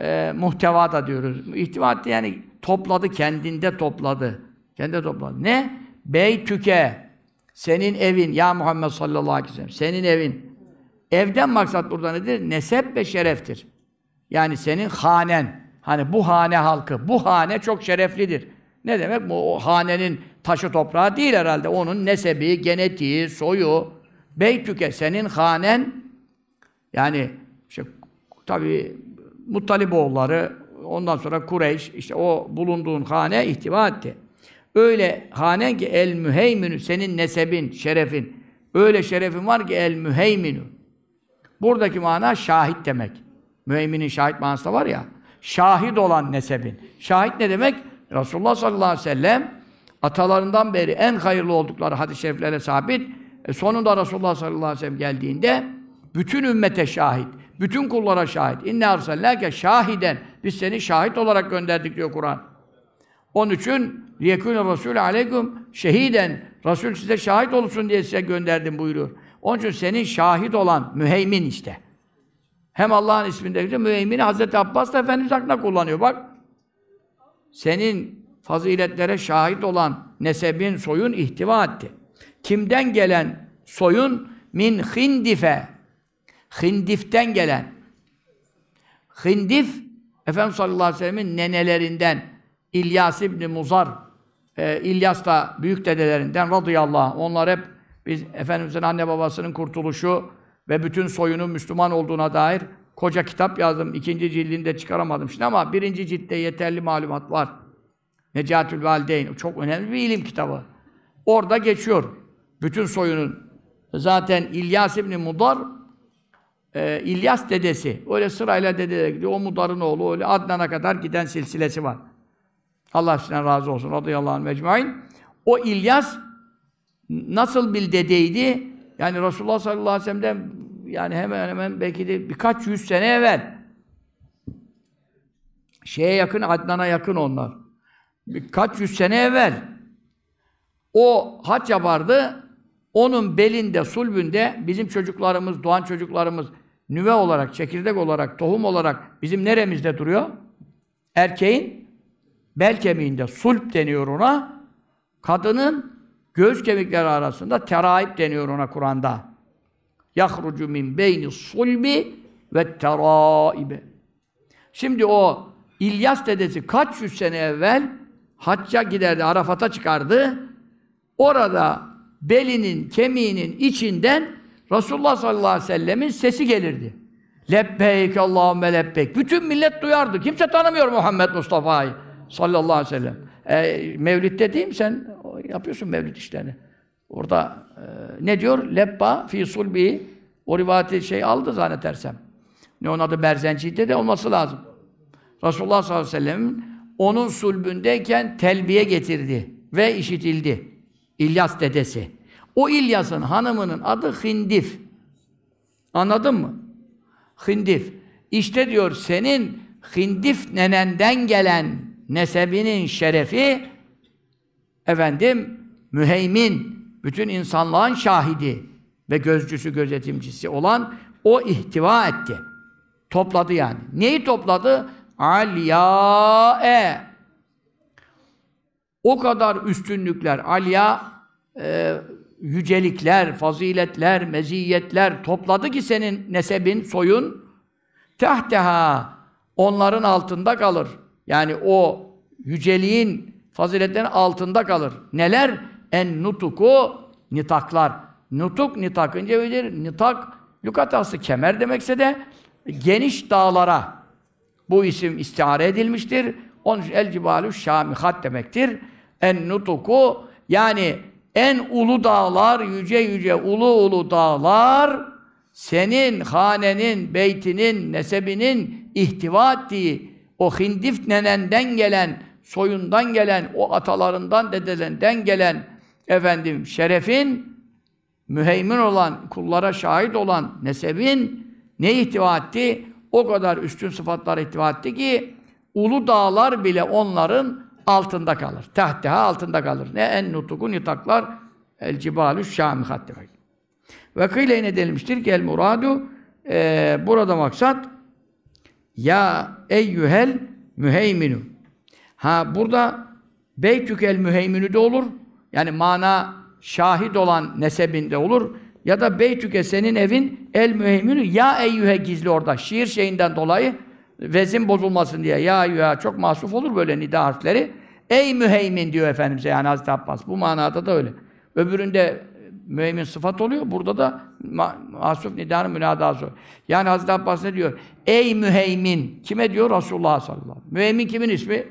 Speaker 1: e, muhteva da diyoruz. İhtiva etti yani topladı, kendinde topladı. Kendinde topladı. Ne? Beytüke. Senin evin. Ya Muhammed sallallahu aleyhi ve sellem. Senin evin. Evden maksat burada nedir? Nesep ve şereftir. Yani senin hanen. Hani bu hane halkı. Bu hane çok şereflidir. Ne demek? Bu o hanenin taşı toprağı değil herhalde. Onun nesebi, genetiği, soyu. Beytüke senin hanen yani işte tabi Muttaliboğulları, ondan sonra Kureyş, işte o bulunduğun hane ihtiva etti. Öyle hanen ki el müheyminü, senin nesebin, şerefin. Öyle şerefin var ki el müheyminü. Buradaki mana şahit demek. Müheyminin şahit manası da var ya. Şahit olan nesebin. Şahit ne demek? Resulullah sallallahu aleyhi ve sellem atalarından beri en hayırlı oldukları hadis-i şeriflere sabit. E sonunda Resulullah sallallahu aleyhi ve sellem geldiğinde bütün ümmete şahit. Bütün kullara şahit. İnne arsallâke şahiden. Biz seni şahit olarak gönderdik diyor Kur'an. Onun için liyekûne rasûl aleyküm şehiden. Resul size şahit olsun diye size gönderdim buyuruyor. Onun için senin şahit olan müheymin işte. Hem Allah'ın ismindeki müheymini Hazreti Abbas da Efendimiz hakkında kullanıyor. Bak senin faziletlere şahit olan nesebin, soyun ihtiva etti. Kimden gelen soyun? Min hindife. Hindif'ten gelen. Hindif, Efendimiz sallallahu aleyhi ve sellemin nenelerinden İlyas ibn Muzar, e, İlyas da büyük dedelerinden radıyallahu anh. Onlar hep biz Efendimiz'in anne babasının kurtuluşu ve bütün soyunun Müslüman olduğuna dair koca kitap yazdım. İkinci cildinde çıkaramadım şimdi ama birinci ciltte yeterli malumat var. Necatül Valideyn. Çok önemli bir ilim kitabı. Orada geçiyor. Bütün soyunun. Zaten İlyas ibn Mudar e, İlyas dedesi. Öyle sırayla dedelere gidiyor. O Mudar'ın oğlu öyle Adnan'a kadar giden silsilesi var. Allah sizden razı olsun. Radıyallahu anh mecmain. O İlyas nasıl bir dedeydi? Yani Resulullah sallallahu aleyhi ve sellem'den yani hemen hemen belki de birkaç yüz sene evvel. Şeye yakın, Adnan'a yakın onlar. Birkaç yüz sene evvel. O haç yapardı. Onun belinde, sulbünde bizim çocuklarımız, doğan çocuklarımız nüve olarak, çekirdek olarak, tohum olarak bizim neremizde duruyor? Erkeğin bel kemiğinde sulp deniyor ona. Kadının göğüs kemikleri arasında teraip deniyor ona Kur'an'da. Yahrucu min beyni sulbi ve teraibe. Şimdi o İlyas dedesi kaç yüz sene evvel hacca giderdi, Arafat'a çıkardı. Orada belinin, kemiğinin içinden Resulullah sallallahu aleyhi ve sellemin sesi gelirdi. Lebbeyk Allahümme lebbeyk. Bütün millet duyardı. Kimse tanımıyor Muhammed Mustafa'yı sallallahu aleyhi ve sellem. E, mevlidde değil sen? Yapıyorsun mevlid işlerini. Orada e, ne diyor? Lebba fi sulbi. O rivayeti şey aldı zannedersem. Ne onun adı Berzenci'de de olması lazım. Resulullah sallallahu aleyhi ve sellem onun sulbündeyken telbiye getirdi ve işitildi. İlyas dedesi. O İlyas'ın hanımının adı Hindif. Anladın mı? Hindif. İşte diyor senin Hindif nenenden gelen nesebinin şerefi efendim müheymin, bütün insanlığın şahidi ve gözcüsü, gözetimcisi olan o ihtiva etti. Topladı yani. Neyi topladı? Alyae. O kadar üstünlükler. Alya e, yücelikler, faziletler, meziyetler topladı ki senin nesebin, soyun tahteha onların altında kalır. Yani o yüceliğin faziletlerin altında kalır. Neler? En nutuku nitaklar. Nutuk nitakın cevidir. Nitak lukatası kemer demekse de geniş dağlara bu isim istihare edilmiştir. Onun için el cibalü şamihat demektir. En nutuku yani en ulu dağlar, yüce yüce, ulu ulu dağlar senin hanenin, beytinin, nesebinin ihtiva ettiği o hindif nenenden gelen, soyundan gelen, o atalarından, dedelerinden gelen efendim şerefin müheymin olan, kullara şahit olan nesebin ne ihtiva etti? O kadar üstün sıfatlar ihtiva etti ki ulu dağlar bile onların altında kalır. Tahteha altında kalır. Ne en nutukun yutaklar el cibalü şamihat demek. Ve kıyle ne denilmiştir ki el muradu e, burada maksat ya eyyühel müheyminu. Ha burada el müheyminü de olur. Yani mana şahit olan nesebinde olur. Ya da beytüke senin evin el müheyminu ya eyyühe gizli orada. Şiir şeyinden dolayı Vezin bozulmasın diye. Ya ya çok masuf olur böyle nida harfleri. Ey müheymin diyor efendim yani Hazreti Abbas. Bu manada da öyle. Öbüründe müheymin sıfat oluyor. Burada da ma masuf nidanın münadası oluyor. Yani Hazreti Abbas ne diyor? Ey müheymin. Kime diyor? Resulullah sallallahu aleyhi ve sellem. Müheymin kimin ismi?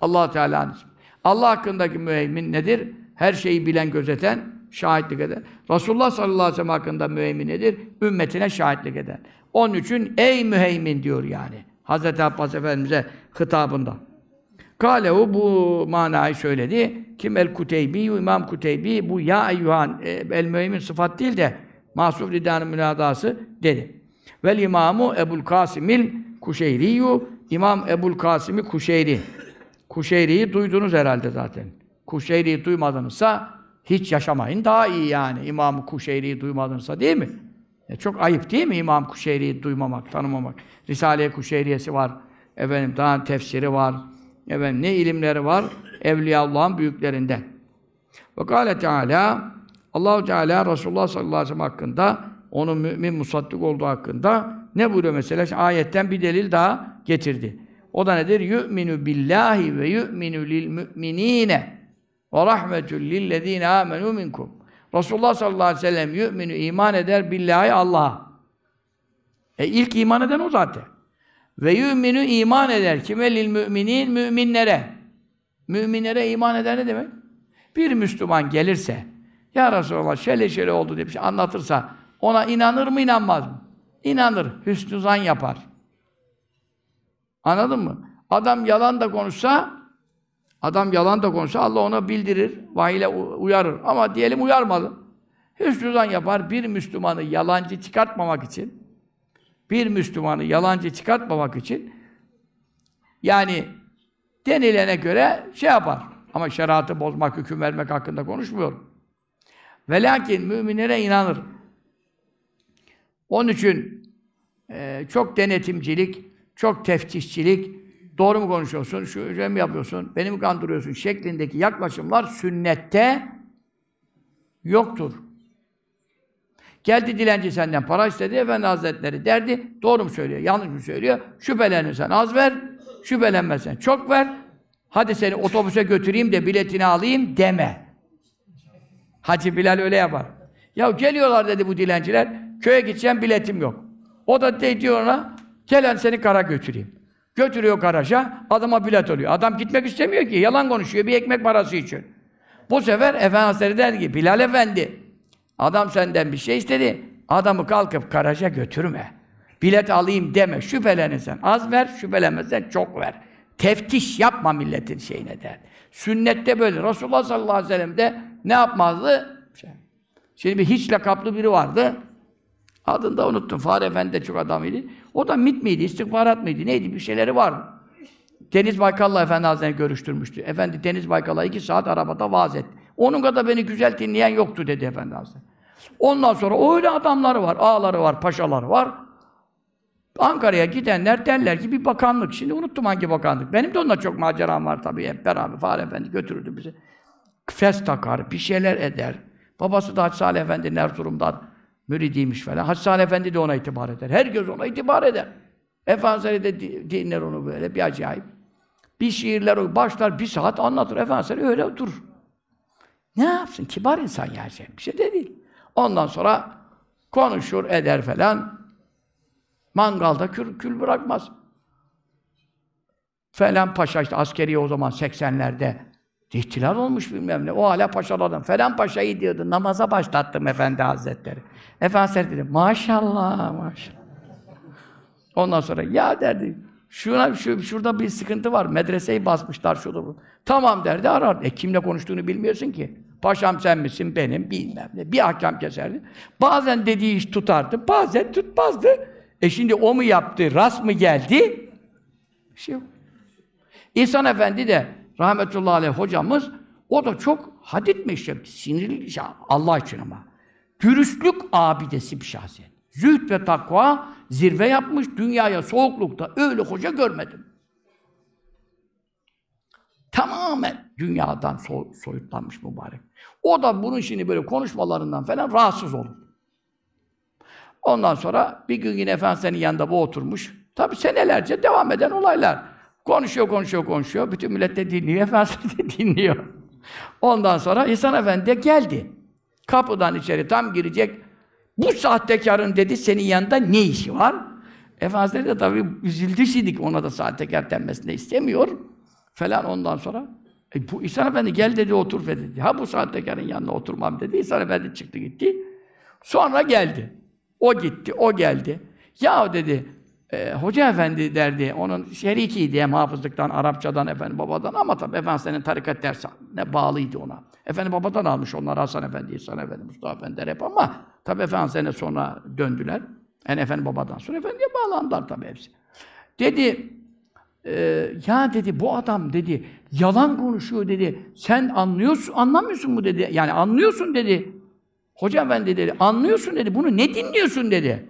Speaker 1: allah Teala'nın ismi. Allah hakkındaki müheymin nedir? Her şeyi bilen, gözeten, şahitlik eden. Resulullah sallallahu aleyhi ve sellem hakkında müheymin nedir? Ümmetine şahitlik eden. Onun için ey müheymin diyor yani. Hazreti Abbas Efendimiz'e hitabında. Kalehu bu manayı söyledi. Kim el Kuteybi, İmam Kuteybi bu ya eyyuhan e, el mümin sıfat değil de masuf lidanın münadası dedi. Vel imamu Ebul Kasimil Kuşeyriyu İmam Ebul Kasimi Kuşeyri. Kuşeyri'yi duydunuz herhalde zaten. Kuşeyri'yi duymadınızsa hiç yaşamayın daha iyi yani. İmam Kuşeyri'yi duymadınızsa değil mi? E çok ayıp değil mi İmam Kuşeyri'yi duymamak, tanımamak? Risale-i Kuşeyri'si var. Efendim daha tefsiri var. Efendim ne ilimleri var? Evliyaullah'ın büyüklerinden. Ve kâle Teala Allahu Teala Resulullah sallallahu aleyhi ve sellem hakkında onun mümin musaddık olduğu hakkında ne buyuruyor mesela? Şimdi ayetten bir delil daha getirdi. O da nedir? Yu'minu billahi ve yu'minu lil müminine ve rahmetül lillezine amenu minkum. Resulullah sallallahu aleyhi ve sellem yümünü iman eder billahi Allah'a. E ilk iman eden o zaten. Ve yümünü iman eder. Kime lil müminin? Müminlere. Müminlere iman eder ne demek? Bir Müslüman gelirse, ya Resulallah şöyle şöyle oldu diye bir şey anlatırsa, ona inanır mı inanmaz mı? İnanır. Hüsnü zan yapar. Anladın mı? Adam yalan da konuşsa, Adam yalan da konuşsa Allah ona bildirir, vahiyle uyarır. Ama diyelim uyarmadı. Hüsnü zan yapar bir Müslümanı yalancı çıkartmamak için bir Müslümanı yalancı çıkartmamak için yani denilene göre şey yapar. Ama şeriatı bozmak, hüküm vermek hakkında konuşmuyorum. Ve lakin müminlere inanır. Onun için e, çok denetimcilik, çok teftişçilik, doğru mu konuşuyorsun, şu şey mi yapıyorsun, beni mi kandırıyorsun şeklindeki yaklaşımlar sünnette yoktur. Geldi dilenci senden para istedi, Efendi Hazretleri derdi, doğru mu söylüyor, yanlış mı söylüyor, şüphelenirsen az ver, şüphelenmezsen çok ver, hadi seni otobüse götüreyim de biletini alayım deme. Hacı Bilal öyle yapar. Ya geliyorlar dedi bu dilenciler, köye gideceğim biletim yok. O da diyor ona, gelen seni kara götüreyim. Götürüyor garaja, adama bilet oluyor. Adam gitmek istemiyor ki, yalan konuşuyor bir ekmek parası için. Bu sefer Efendi Hazretleri der ki, Bilal Efendi, adam senden bir şey istedi, adamı kalkıp garaja götürme. Bilet alayım deme, şüphelenin sen. Az ver, şüphelenmezsen çok ver. Teftiş yapma milletin şeyine der. Sünnette böyle. Rasulullah sallallahu aleyhi ve sellem de ne yapmazdı? Şey. Şimdi bir hiç lakaplı biri vardı. Adını da unuttum. Fare Efendi de çok adamıydı. O da mit miydi, istihbarat mıydı, neydi bir şeyleri var. Deniz Baykal'la Efendi Hazretleri görüştürmüştü. Efendi Deniz Baykal'a iki saat arabada vaaz etti. Onun kadar beni güzel dinleyen yoktu dedi Efendi Hazretleri. Ondan sonra öyle adamları var, ağları var, paşaları var. Ankara'ya gidenler derler ki bir bakanlık. Şimdi unuttum hangi bakanlık. Benim de onunla çok maceram var tabii. Hep beraber Fahri Efendi götürürdü bizi. Fes takar, bir şeyler eder. Babası da Hacı Salih Efendi'nin Erzurum'dan müridiymiş falan. Hassan Efendi de ona itibar eder. her göz ona itibar eder. Efendimiz'e de dinler onu böyle bir acayip. Bir şiirler okur. Başlar bir saat anlatır. Efendimiz öyle oturur. Ne yapsın? Kibar insan yani. Bir şey de değil. Ondan sonra konuşur, eder falan. Mangalda kül, kül bırakmaz. Falan paşa işte askeri o zaman 80'lerde İhtilal olmuş bilmem ne. O hala paşalardan. Falan paşayı diyordu. Namaza başlattım Efendi Hazretleri. Efendi dedi. Maşallah maşallah. Ondan sonra ya derdi. Şuna, şu, şurada bir sıkıntı var. Medreseyi basmışlar şurada. Bu. Tamam derdi arar. E kimle konuştuğunu bilmiyorsun ki. Paşam sen misin benim bilmem ne. Bir hakem keserdi. Bazen dediği iş tutardı. Bazen tutmazdı. E şimdi o mu yaptı? Rast mı geldi? Bir şey yok. İhsan Efendi de rahmetullahi aleyh hocamız o da çok hadit meşrepti. Sinirli Allah için ama. Dürüstlük abidesi bir şahsiyet. Zühd ve takva zirve yapmış. Dünyaya soğuklukta öyle hoca görmedim. Tamamen dünyadan so soyutlanmış mübarek. O da bunun şimdi böyle konuşmalarından falan rahatsız olur. Ondan sonra bir gün yine senin yanında bu oturmuş. Tabi senelerce devam eden olaylar. Konuşuyor, konuşuyor, konuşuyor. Bütün millet de dinliyor, Efendimiz de dinliyor. Ondan sonra İhsan Efendi de geldi. Kapıdan içeri tam girecek. Bu sahtekarın dedi, senin yanında ne işi var? Efendimiz de tabii üzüldü şimdi ona da sahtekar denmesini istemiyor. Falan ondan sonra. E, bu İhsan Efendi gel dedi, otur dedi. Ha bu sahtekarın yanına oturmam dedi. İhsan Efendi çıktı gitti. Sonra geldi. O gitti, o geldi. Ya dedi, e, hoca efendi derdi, onun şerikiydi hem hafızlıktan, Arapçadan, efendim babadan ama tabii efendim senin tarikat ne bağlıydı ona. Efendi babadan almış onlar Hasan Efendi, İhsan Efendi, Mustafa Efendi der hep ama tabii efendim sene sonra döndüler. en efendi babadan sonra efendiye bağlandılar tabii hepsi. Dedi, e, ya dedi bu adam dedi yalan konuşuyor dedi. Sen anlıyorsun, anlamıyorsun mu dedi. Yani anlıyorsun dedi. Hocam ben dedi, anlıyorsun dedi. Bunu ne dinliyorsun dedi.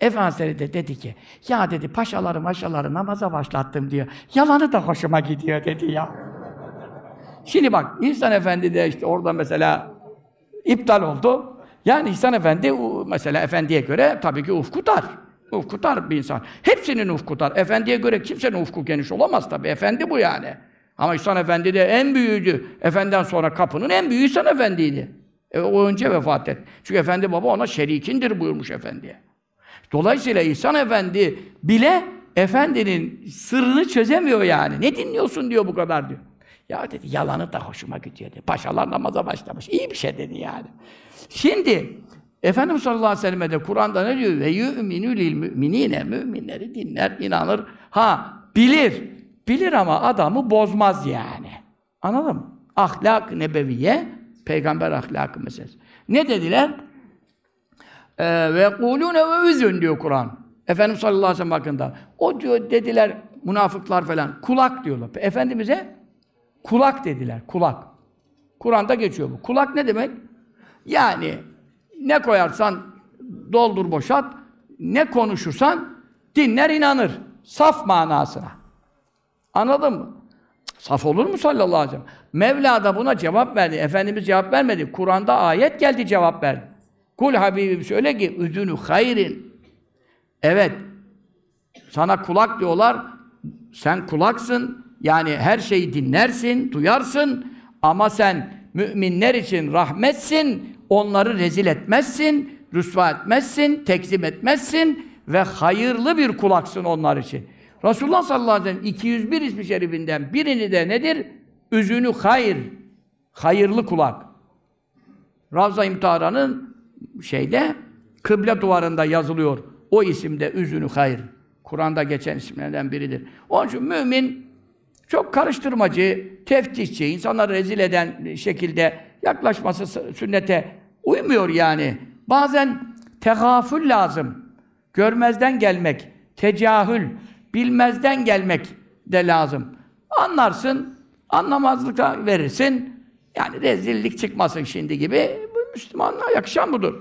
Speaker 1: Efendisi de dedi ki, ya dedi paşaları maşaları namaza başlattım diyor. Yalanı da hoşuma gidiyor dedi ya. Şimdi bak İhsan Efendi de işte orada mesela iptal oldu. Yani İhsan Efendi mesela efendiye göre tabii ki ufku dar. Ufku dar bir insan. Hepsinin ufku dar. Efendiye göre kimsenin ufku geniş olamaz tabii. Efendi bu yani. Ama İhsan Efendi de en büyüğüydü. Efendiden sonra kapının en büyüğü İhsan Efendi'ydi. E, o önce vefat etti. Çünkü Efendi Baba ona şerikindir buyurmuş Efendi'ye. Dolayısıyla İhsan Efendi bile Efendinin sırrını çözemiyor yani. Ne dinliyorsun diyor bu kadar diyor. Ya dedi yalanı da hoşuma gidiyor dedi. Paşalar namaza başlamış. İyi bir şey dedi yani. Şimdi Efendimiz sallallahu aleyhi ve sellem'e de Kur'an'da ne diyor? Ve yu'minü lil müminine. Müminleri dinler, inanır. Ha bilir. Bilir ama adamı bozmaz yani. Anladın mı? Ahlak nebeviye, peygamber ahlakı meselesi. Ne dediler? Ee, ve yekulûne ve üzün diyor Kur'an. Efendimiz sallallahu aleyhi ve sellem hakkında. O diyor dediler münafıklar falan. Kulak diyorlar. Efendimiz'e kulak dediler. Kulak. Kur'an'da geçiyor bu. Kulak ne demek? Yani ne koyarsan doldur boşalt, ne konuşursan dinler inanır. Saf manasına. Anladın mı? Saf olur mu sallallahu aleyhi ve sellem? Mevla da buna cevap verdi. Efendimiz cevap vermedi. Kur'an'da ayet geldi cevap verdi. Kul Habibim söyle ki üzünü hayrin. Evet. Sana kulak diyorlar. Sen kulaksın. Yani her şeyi dinlersin, duyarsın ama sen müminler için rahmetsin. Onları rezil etmezsin, rüsva etmezsin, tekzip etmezsin ve hayırlı bir kulaksın onlar için. Resulullah sallallahu aleyhi ve sellem 201 ismi şerifinden birini de nedir? Üzünü hayır, hayırlı kulak. Ravza İmtihara'nın şeyde kıble duvarında yazılıyor. O isimde üzünü hayır. Kur'an'da geçen isimlerden biridir. Onun için mümin çok karıştırmacı, teftişçi, insanları rezil eden şekilde yaklaşması sünnete uymuyor yani. Bazen tegafül lazım. Görmezden gelmek, tecahül, bilmezden gelmek de lazım. Anlarsın, anlamazlıkta verirsin. Yani rezillik çıkmasın şimdi gibi Müslümanlığa yakışan budur.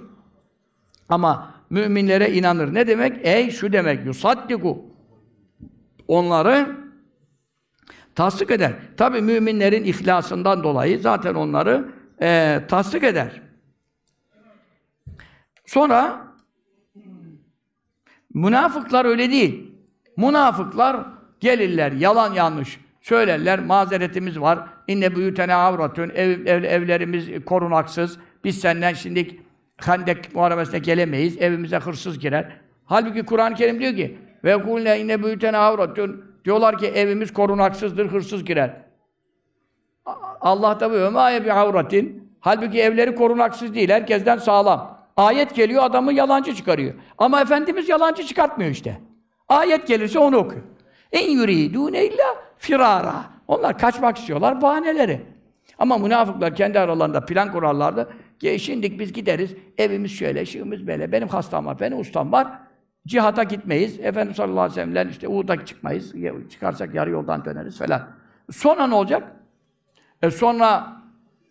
Speaker 1: Ama müminlere inanır. Ne demek? Ey şu demek yusaddiku. Onları tasdik eder. Tabi müminlerin ihlasından dolayı zaten onları e, tasdik eder. Sonra münafıklar öyle değil. Münafıklar gelirler, yalan yanlış söylerler, mazeretimiz var, İnne büyütene avratün, ev, ev, evlerimiz korunaksız, biz senden şimdi Hendek Muharebesi'ne gelemeyiz. Evimize hırsız girer. Halbuki Kur'an-ı Kerim diyor ki ve kulne inne büyüten avratun diyorlar ki evimiz korunaksızdır, hırsız girer. Allah da buyuruyor ma bi avratin halbuki evleri korunaksız değil, herkesten sağlam. Ayet geliyor adamı yalancı çıkarıyor. Ama efendimiz yalancı çıkartmıyor işte. Ayet gelirse onu okuyor. En yuridune illa firara. Onlar kaçmak istiyorlar bahaneleri. Ama münafıklar kendi aralarında plan kurarlardı. Geçindik, biz gideriz, evimiz şöyle, şığımız böyle, benim hastam var, benim ustam var. Cihata gitmeyiz, Efendimiz sallallahu aleyhi ve sellem'le işte Uğud'a çıkmayız, çıkarsak yarı yoldan döneriz falan. Sonra ne olacak? E sonra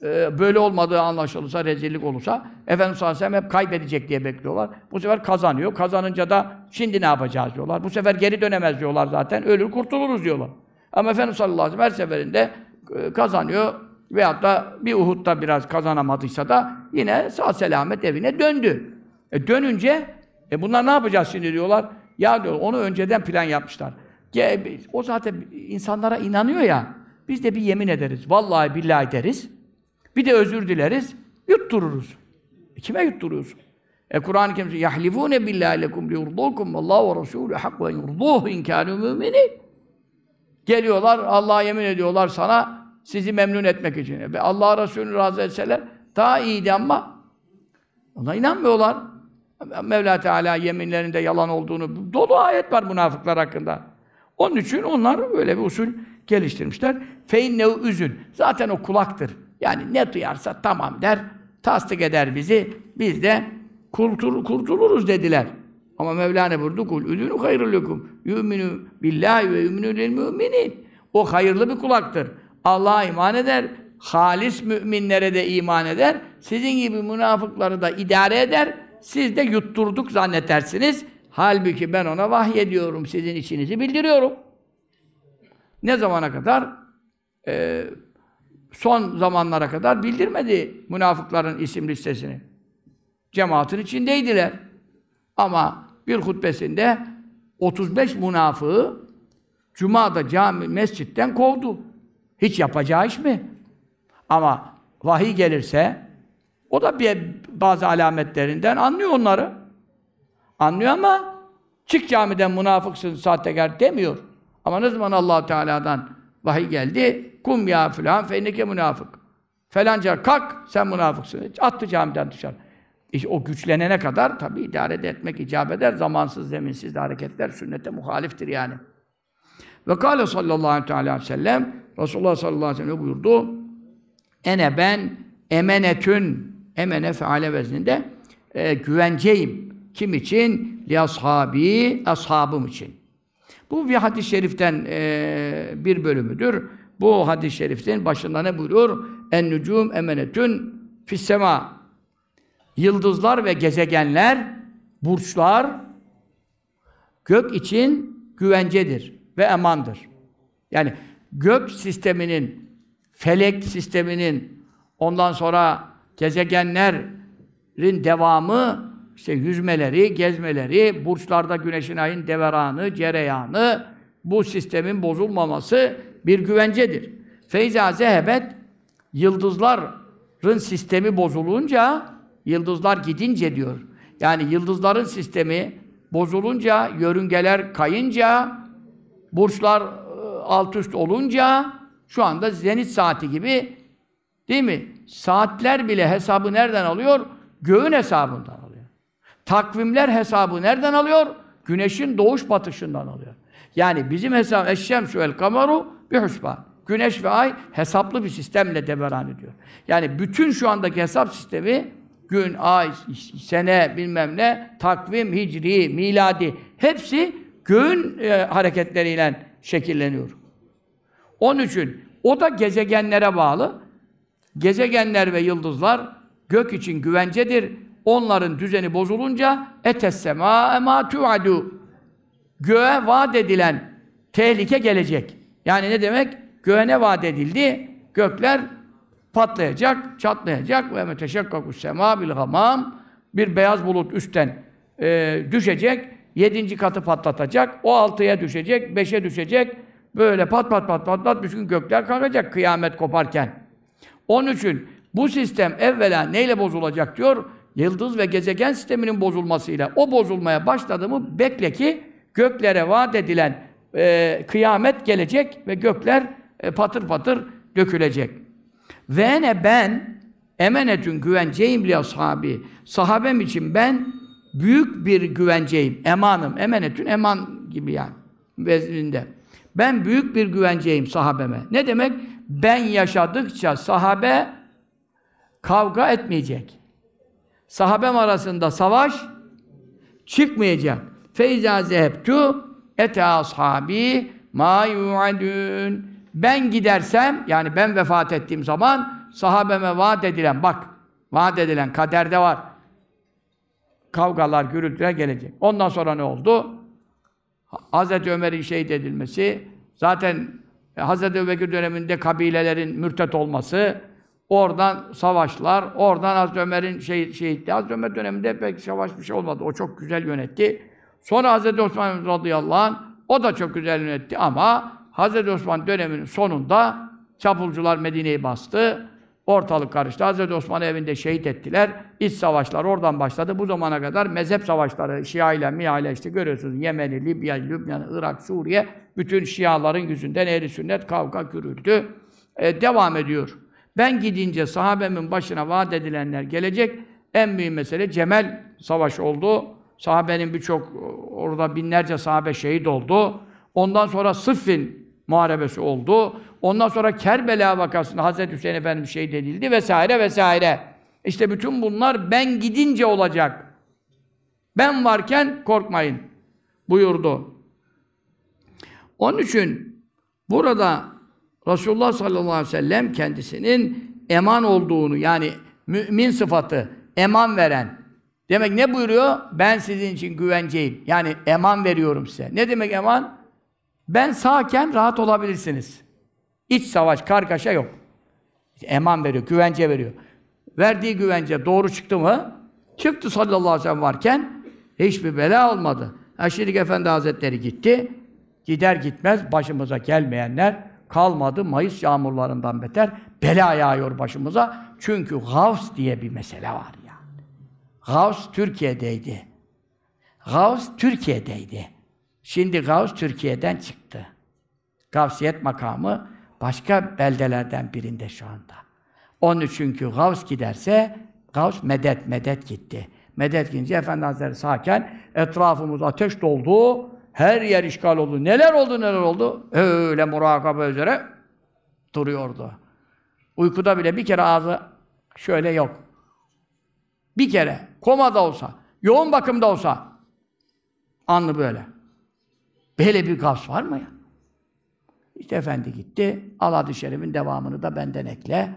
Speaker 1: e, böyle olmadığı anlaşılırsa, rezillik olursa, Efendimiz sallallahu aleyhi ve sellem hep kaybedecek diye bekliyorlar. Bu sefer kazanıyor, kazanınca da şimdi ne yapacağız diyorlar. Bu sefer geri dönemez diyorlar zaten, ölür kurtuluruz diyorlar. Ama Efendimiz sallallahu aleyhi ve sellem her seferinde e, kazanıyor, Veyahut da bir Uhud'da biraz kazanamadıysa da yine sağ selamet evine döndü. E dönünce e bunlar ne yapacağız şimdi diyorlar. Ya diyor onu önceden plan yapmışlar. Ya, o zaten insanlara inanıyor ya. Biz de bir yemin ederiz. Vallahi billahi deriz. Bir de özür dileriz. Yuttururuz. E kime yutturuyorsun? E Kur'an-ı Kerim yahlifune billahi lekum liyurdukum vallahu ve resulü hakku en yurduhu in kanu müminin. Geliyorlar Allah'a yemin ediyorlar sana sizi memnun etmek için. Ve Allah Resulü razı etseler daha iyiydi ama ona inanmıyorlar. Mevla Teala yeminlerinde yalan olduğunu dolu ayet var münafıklar hakkında. Onun için onlar böyle bir usul geliştirmişler. Fein ne üzün. Zaten o kulaktır. Yani ne duyarsa tamam der, tasdik eder bizi. Biz de kurtul kurtuluruz dediler. Ama Mevlana buyurdu kul üzünü hayrulukum. Yüminu billahi ve yüminu lil müminin. O hayırlı bir kulaktır. Allah'a iman eder. Halis müminlere de iman eder. Sizin gibi münafıkları da idare eder. Siz de yutturduk zannetersiniz. Halbuki ben ona ediyorum, Sizin içinizi bildiriyorum. Ne zamana kadar? Ee, son zamanlara kadar bildirmedi münafıkların isim listesini. Cemaatin içindeydiler. Ama bir hutbesinde 35 münafığı Cuma'da cami mescitten kovdu. Hiç yapacağı iş mi? Ama vahiy gelirse o da bir, bazı alametlerinden anlıyor onları. Anlıyor ama çık camiden münafıksın, sahtekar demiyor. Ama ne zaman allah Teala'dan vahiy geldi, kum ya filan feynike münafık. Felanca kalk, sen münafıksın. Attı camiden dışarı. İşte o güçlenene kadar tabi idare etmek icap eder. Zamansız, zeminsiz hareketler sünnete muhaliftir yani. Ve kâle sallallahu aleyhi ve sellem Resulullah sallallahu aleyhi ve sellem buyurdu? Ene ben emenetün emene feale vezninde e, güvenceyim. Kim için? Li ashabi, ashabım için. Bu bir hadis-i şeriften e, bir bölümüdür. Bu hadis-i şerifin başında ne buyuruyor? En nucum emenetün fissema. Yıldızlar ve gezegenler, burçlar gök için güvencedir ve emandır. Yani gök sisteminin, felek sisteminin, ondan sonra gezegenlerin devamı, işte yüzmeleri, gezmeleri, burçlarda güneşin ayın deveranı, cereyanı, bu sistemin bozulmaması bir güvencedir. Feyza zehebet, yıldızların sistemi bozulunca, yıldızlar gidince diyor. Yani yıldızların sistemi bozulunca, yörüngeler kayınca, burçlar alt üst olunca şu anda zenit saati gibi değil mi? Saatler bile hesabı nereden alıyor? Göğün hesabından alıyor. Takvimler hesabı nereden alıyor? Güneşin doğuş batışından alıyor. Yani bizim hesap eşşemsü el kamaru bir husban. Güneş ve ay hesaplı bir sistemle devran ediyor. Yani bütün şu andaki hesap sistemi gün, ay, sene, bilmem ne, takvim, hicri, miladi hepsi göğün e, hareketleriyle şekilleniyor. Onun için o da gezegenlere bağlı. Gezegenler ve yıldızlar gök için güvencedir. Onların düzeni bozulunca etessema ma tuadu. Göğe vaat edilen tehlike gelecek. Yani ne demek? Göğe ne vaat edildi? Gökler patlayacak, çatlayacak ve meteşekkakus sema bil hamam bir beyaz bulut üstten e, düşecek Yedinci katı patlatacak. O altıya düşecek, beşe düşecek. Böyle pat pat pat pat pat bütün gökler kalkacak kıyamet koparken. Onun için bu sistem evvela neyle bozulacak diyor? Yıldız ve gezegen sisteminin bozulmasıyla. O bozulmaya başladı mı bekle ki göklere vaat edilen e, kıyamet gelecek ve gökler e, patır patır dökülecek. Ve ne ben emenetün güvenceyim li ashabi. Sahabem için ben büyük bir güvenceyim, emanım, emenetün eman gibi yani vezninde. Ben büyük bir güvenceyim sahabeme. Ne demek? Ben yaşadıkça sahabe kavga etmeyecek. Sahabem arasında savaş çıkmayacak. Feyza zehebtu ete ashabi ma yu'adun. Ben gidersem, yani ben vefat ettiğim zaman sahabeme vaat edilen, bak, vaat edilen kaderde var kavgalar, gürültüler gelecek. Ondan sonra ne oldu? Hazreti Ömer'in şehit edilmesi, zaten Hazreti Öbekir döneminde kabilelerin mürtet olması, oradan savaşlar, oradan Hazreti Ömer'in şehit, şehitliği. Hazreti Ömer döneminde pek savaş bir şey olmadı. O çok güzel yönetti. Sonra Hazreti Osman radıyallahu anh, o da çok güzel yönetti ama Hazreti Osman döneminin sonunda çapulcular Medine'yi bastı. Ortalık karıştı. Hazreti Osman'ı evinde şehit ettiler. İç savaşlar oradan başladı. Bu zamana kadar mezhep savaşları, Şia ile Mia ile işte görüyorsunuz Yemen'i, Libya, Lübnan, Irak, Suriye bütün Şiaların yüzünden ehli sünnet kavga gürültü e, devam ediyor. Ben gidince sahabemin başına vaat edilenler gelecek. En büyük mesele Cemel Savaşı oldu. Sahabenin birçok, e, orada binlerce sahabe şehit oldu. Ondan sonra Sıffin Muharebesi oldu. Ondan sonra Kerbela vakasında Hazreti Hüseyin Efendimiz şehit edildi vesaire vesaire. İşte bütün bunlar ben gidince olacak. Ben varken korkmayın buyurdu. Onun için burada Resulullah sallallahu aleyhi ve sellem kendisinin eman olduğunu yani mümin sıfatı eman veren. Demek ne buyuruyor? Ben sizin için güvenceyim. Yani eman veriyorum size. Ne demek eman? Ben sağken rahat olabilirsiniz. İç savaş, kargaşa yok. Eman veriyor, güvence veriyor. Verdiği güvence doğru çıktı mı? Çıktı sallallahu aleyhi ve sellem varken hiçbir bela olmadı. Eşirik Efendi Hazretleri gitti. Gider gitmez başımıza gelmeyenler kalmadı. Mayıs yağmurlarından beter bela yağıyor başımıza. Çünkü Gavs diye bir mesele var yani. Gavs Türkiye'deydi. Gavs Türkiye'deydi. Şimdi Gavs Türkiye'den çıktı. Gavsiyet makamı Başka beldelerden birinde şu anda. Onun çünkü Gavs giderse, Gavs medet, medet gitti. Medet gidince Efendi Hazretleri sağken etrafımız ateş doldu, her yer işgal oldu. Neler oldu neler oldu? Öyle murakaba üzere duruyordu. Uykuda bile bir kere ağzı şöyle yok. Bir kere komada olsa, yoğun bakımda olsa anlı böyle. Böyle bir gavs var mı ya? İşte efendi gitti. al adı şerifin devamını da benden ekle.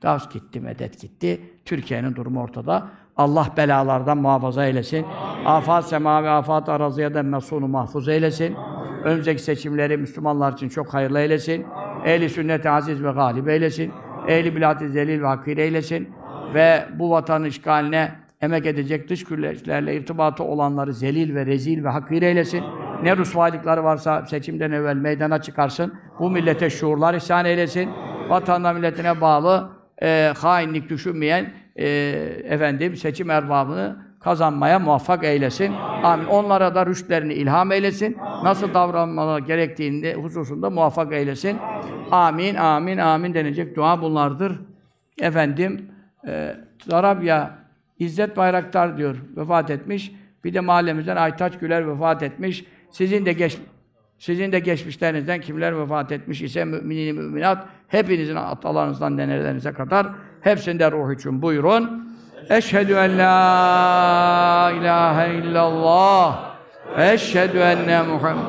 Speaker 1: Gavs gitti, medet gitti. Türkiye'nin durumu ortada. Allah belalardan muhafaza eylesin. Amin. Afat semavi, afat araziyeden mesunu mahfuz eylesin. Amin. Önümüzdeki seçimleri Müslümanlar için çok hayırlı eylesin. Amin. Ehli sünnet aziz ve galip eylesin. Amin. Ehli bilad-i zelil ve hakir eylesin. Amin. Ve bu vatan işgaline emek edecek dış güçlerle irtibatı olanları zelil ve rezil ve hakir eylesin. Amin. Ne rüsvaylıkları varsa seçimden evvel meydana çıkarsın. Bu millete şuurlar ihsan eylesin. Vatanına milletine bağlı e, hainlik düşünmeyen e, efendim seçim erbabını kazanmaya muvaffak eylesin. Amin. Onlara da rüştlerini ilham eylesin. Nasıl davranmaları gerektiğinde hususunda muvaffak eylesin. Amin, amin, amin denecek dua bunlardır. Efendim, e, Darabya İzzet Bayraktar diyor, vefat etmiş. Bir de mahallemizden Aytaç Güler vefat etmiş. Sizin de geç sizin de geçmişlerinizden kimler vefat etmiş ise müminin müminat hepinizin atalarınızdan nenelerinize kadar hepsinde ruh için buyurun. Eşhedü en la ilahe illallah ve eşhedü enne Muhammed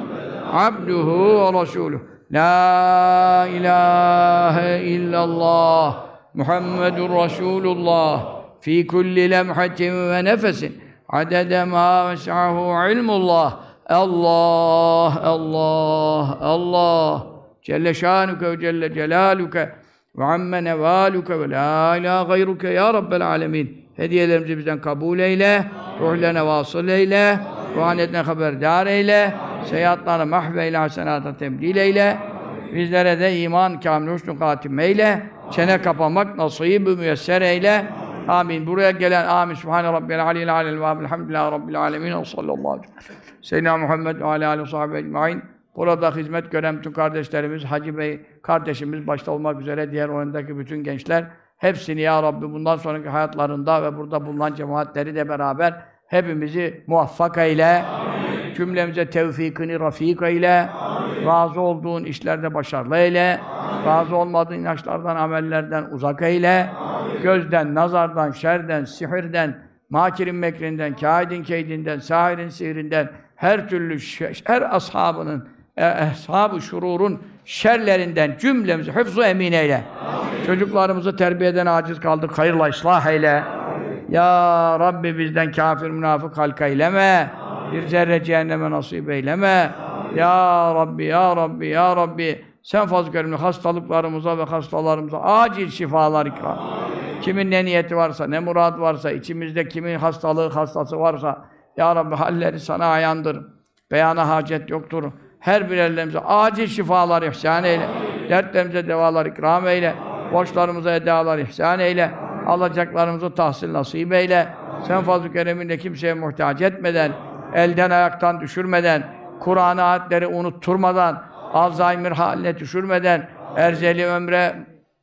Speaker 1: abduhu ve resuluh. La ilahe illallah Muhammedun Resulullah fi kulli lemhatin ve nefesin adede ma vesahu ilmullah Allah, Allah, Allah. Celle şanuke ve celle celaluke ve amme nevaluke ve la ilahe gayruke ya Rabbel alemin. Hediyelerimizi bizden kabul eyle, ruhlerine vasıl eyle, ruhaniyetine haberdar eyle, seyahatlarına mahveyle, hasenata tebdil eyle. Bizlere de iman, kâmil husnü katim eyle. Çene kapamak nasip-i müyesser eyle. Amin. Buraya gelen amin. Subhane Rabbiyel Aleyhi Aleyhi Aleyhi Aleyhi Aleyhi Aleyhi Aleyhi Aleyhi Aleyhi Aleyhi Seyyidina Muhammed ve alâli sahibi ecmain. Burada hizmet gören bütün kardeşlerimiz, Hacı Bey kardeşimiz başta olmak üzere diğer oyundaki bütün gençler hepsini ya Rabbi bundan sonraki hayatlarında ve burada bulunan cemaatleri de beraber hepimizi muvaffak eyle. Amin. Cümlemize tevfikini rafik eyle. Amin. Razı olduğun işlerde başarılı eyle. Amin. Razı olmadığın inançlardan, amellerden uzak eyle. Amin. Gözden, nazardan, şerden, sihirden, makirin mekrinden, kaidin keydinden, sahirin sihirinden, her türlü şer, her ashabının ashab e, şururun şerlerinden cümlemizi hıfzu emin eyle. Amin. Çocuklarımızı terbiyeden aciz kaldık. Hayırla ıslah eyle. Amin. Ya Rabbi bizden kafir münafık halka eyleme. Amin. Bir zerre cehenneme nasip eyleme. Amin. Ya Rabbi, ya Rabbi, ya Rabbi. Sen fazl-ı hastalıklarımıza ve hastalarımıza acil şifalar ikram. Kimin ne niyeti varsa, ne murad varsa, içimizde kimin hastalığı, hastası varsa, ya Rabbi halleri sana ayandır. Beyana hacet yoktur. Her bir birerlerimize acil şifalar ihsan eyle. Dertlerimize devalar ikram eyle. Borçlarımıza edalar ihsan eyle. Alacaklarımızı tahsil nasip eyle. Sen fazl-ı kereminle kimseye muhtaç etmeden, elden ayaktan düşürmeden, Kur'an-ı ayetleri unutturmadan, Alzheimer haline düşürmeden, erzeli ömre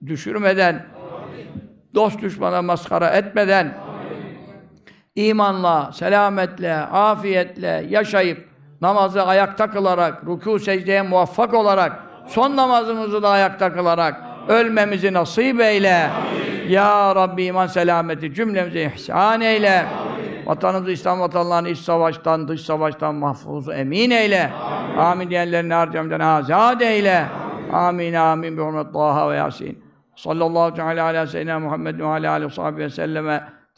Speaker 1: düşürmeden, dost düşmana maskara etmeden, imanla, selametle, afiyetle yaşayıp namazı ayakta kılarak, ruku secdeye muvaffak olarak, son namazımızı da ayakta kılarak ölmemizi nasip eyle. Amin. Ya Rabbi iman selameti cümlemize ihsan eyle. Amin. Vatanımızı İslam vatanlarını iç savaştan, dış savaştan mahfuz emin eyle. Amin, amin diyenlerini harcamdan azad eyle. Amin amin bi hurmet Taha ve Yasin. Sallallahu teala ala seyyidina Muhammed ve ala alihi ve sahbihi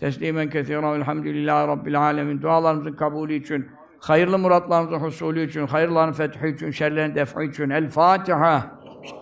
Speaker 1: Teslimen kesiren elhamdülillahi rabbil alemin. Dualarımızın kabulü için, hayırlı muratlarımızın husulü için, hayırların fethi için, şerlerin defi için. El Fatiha.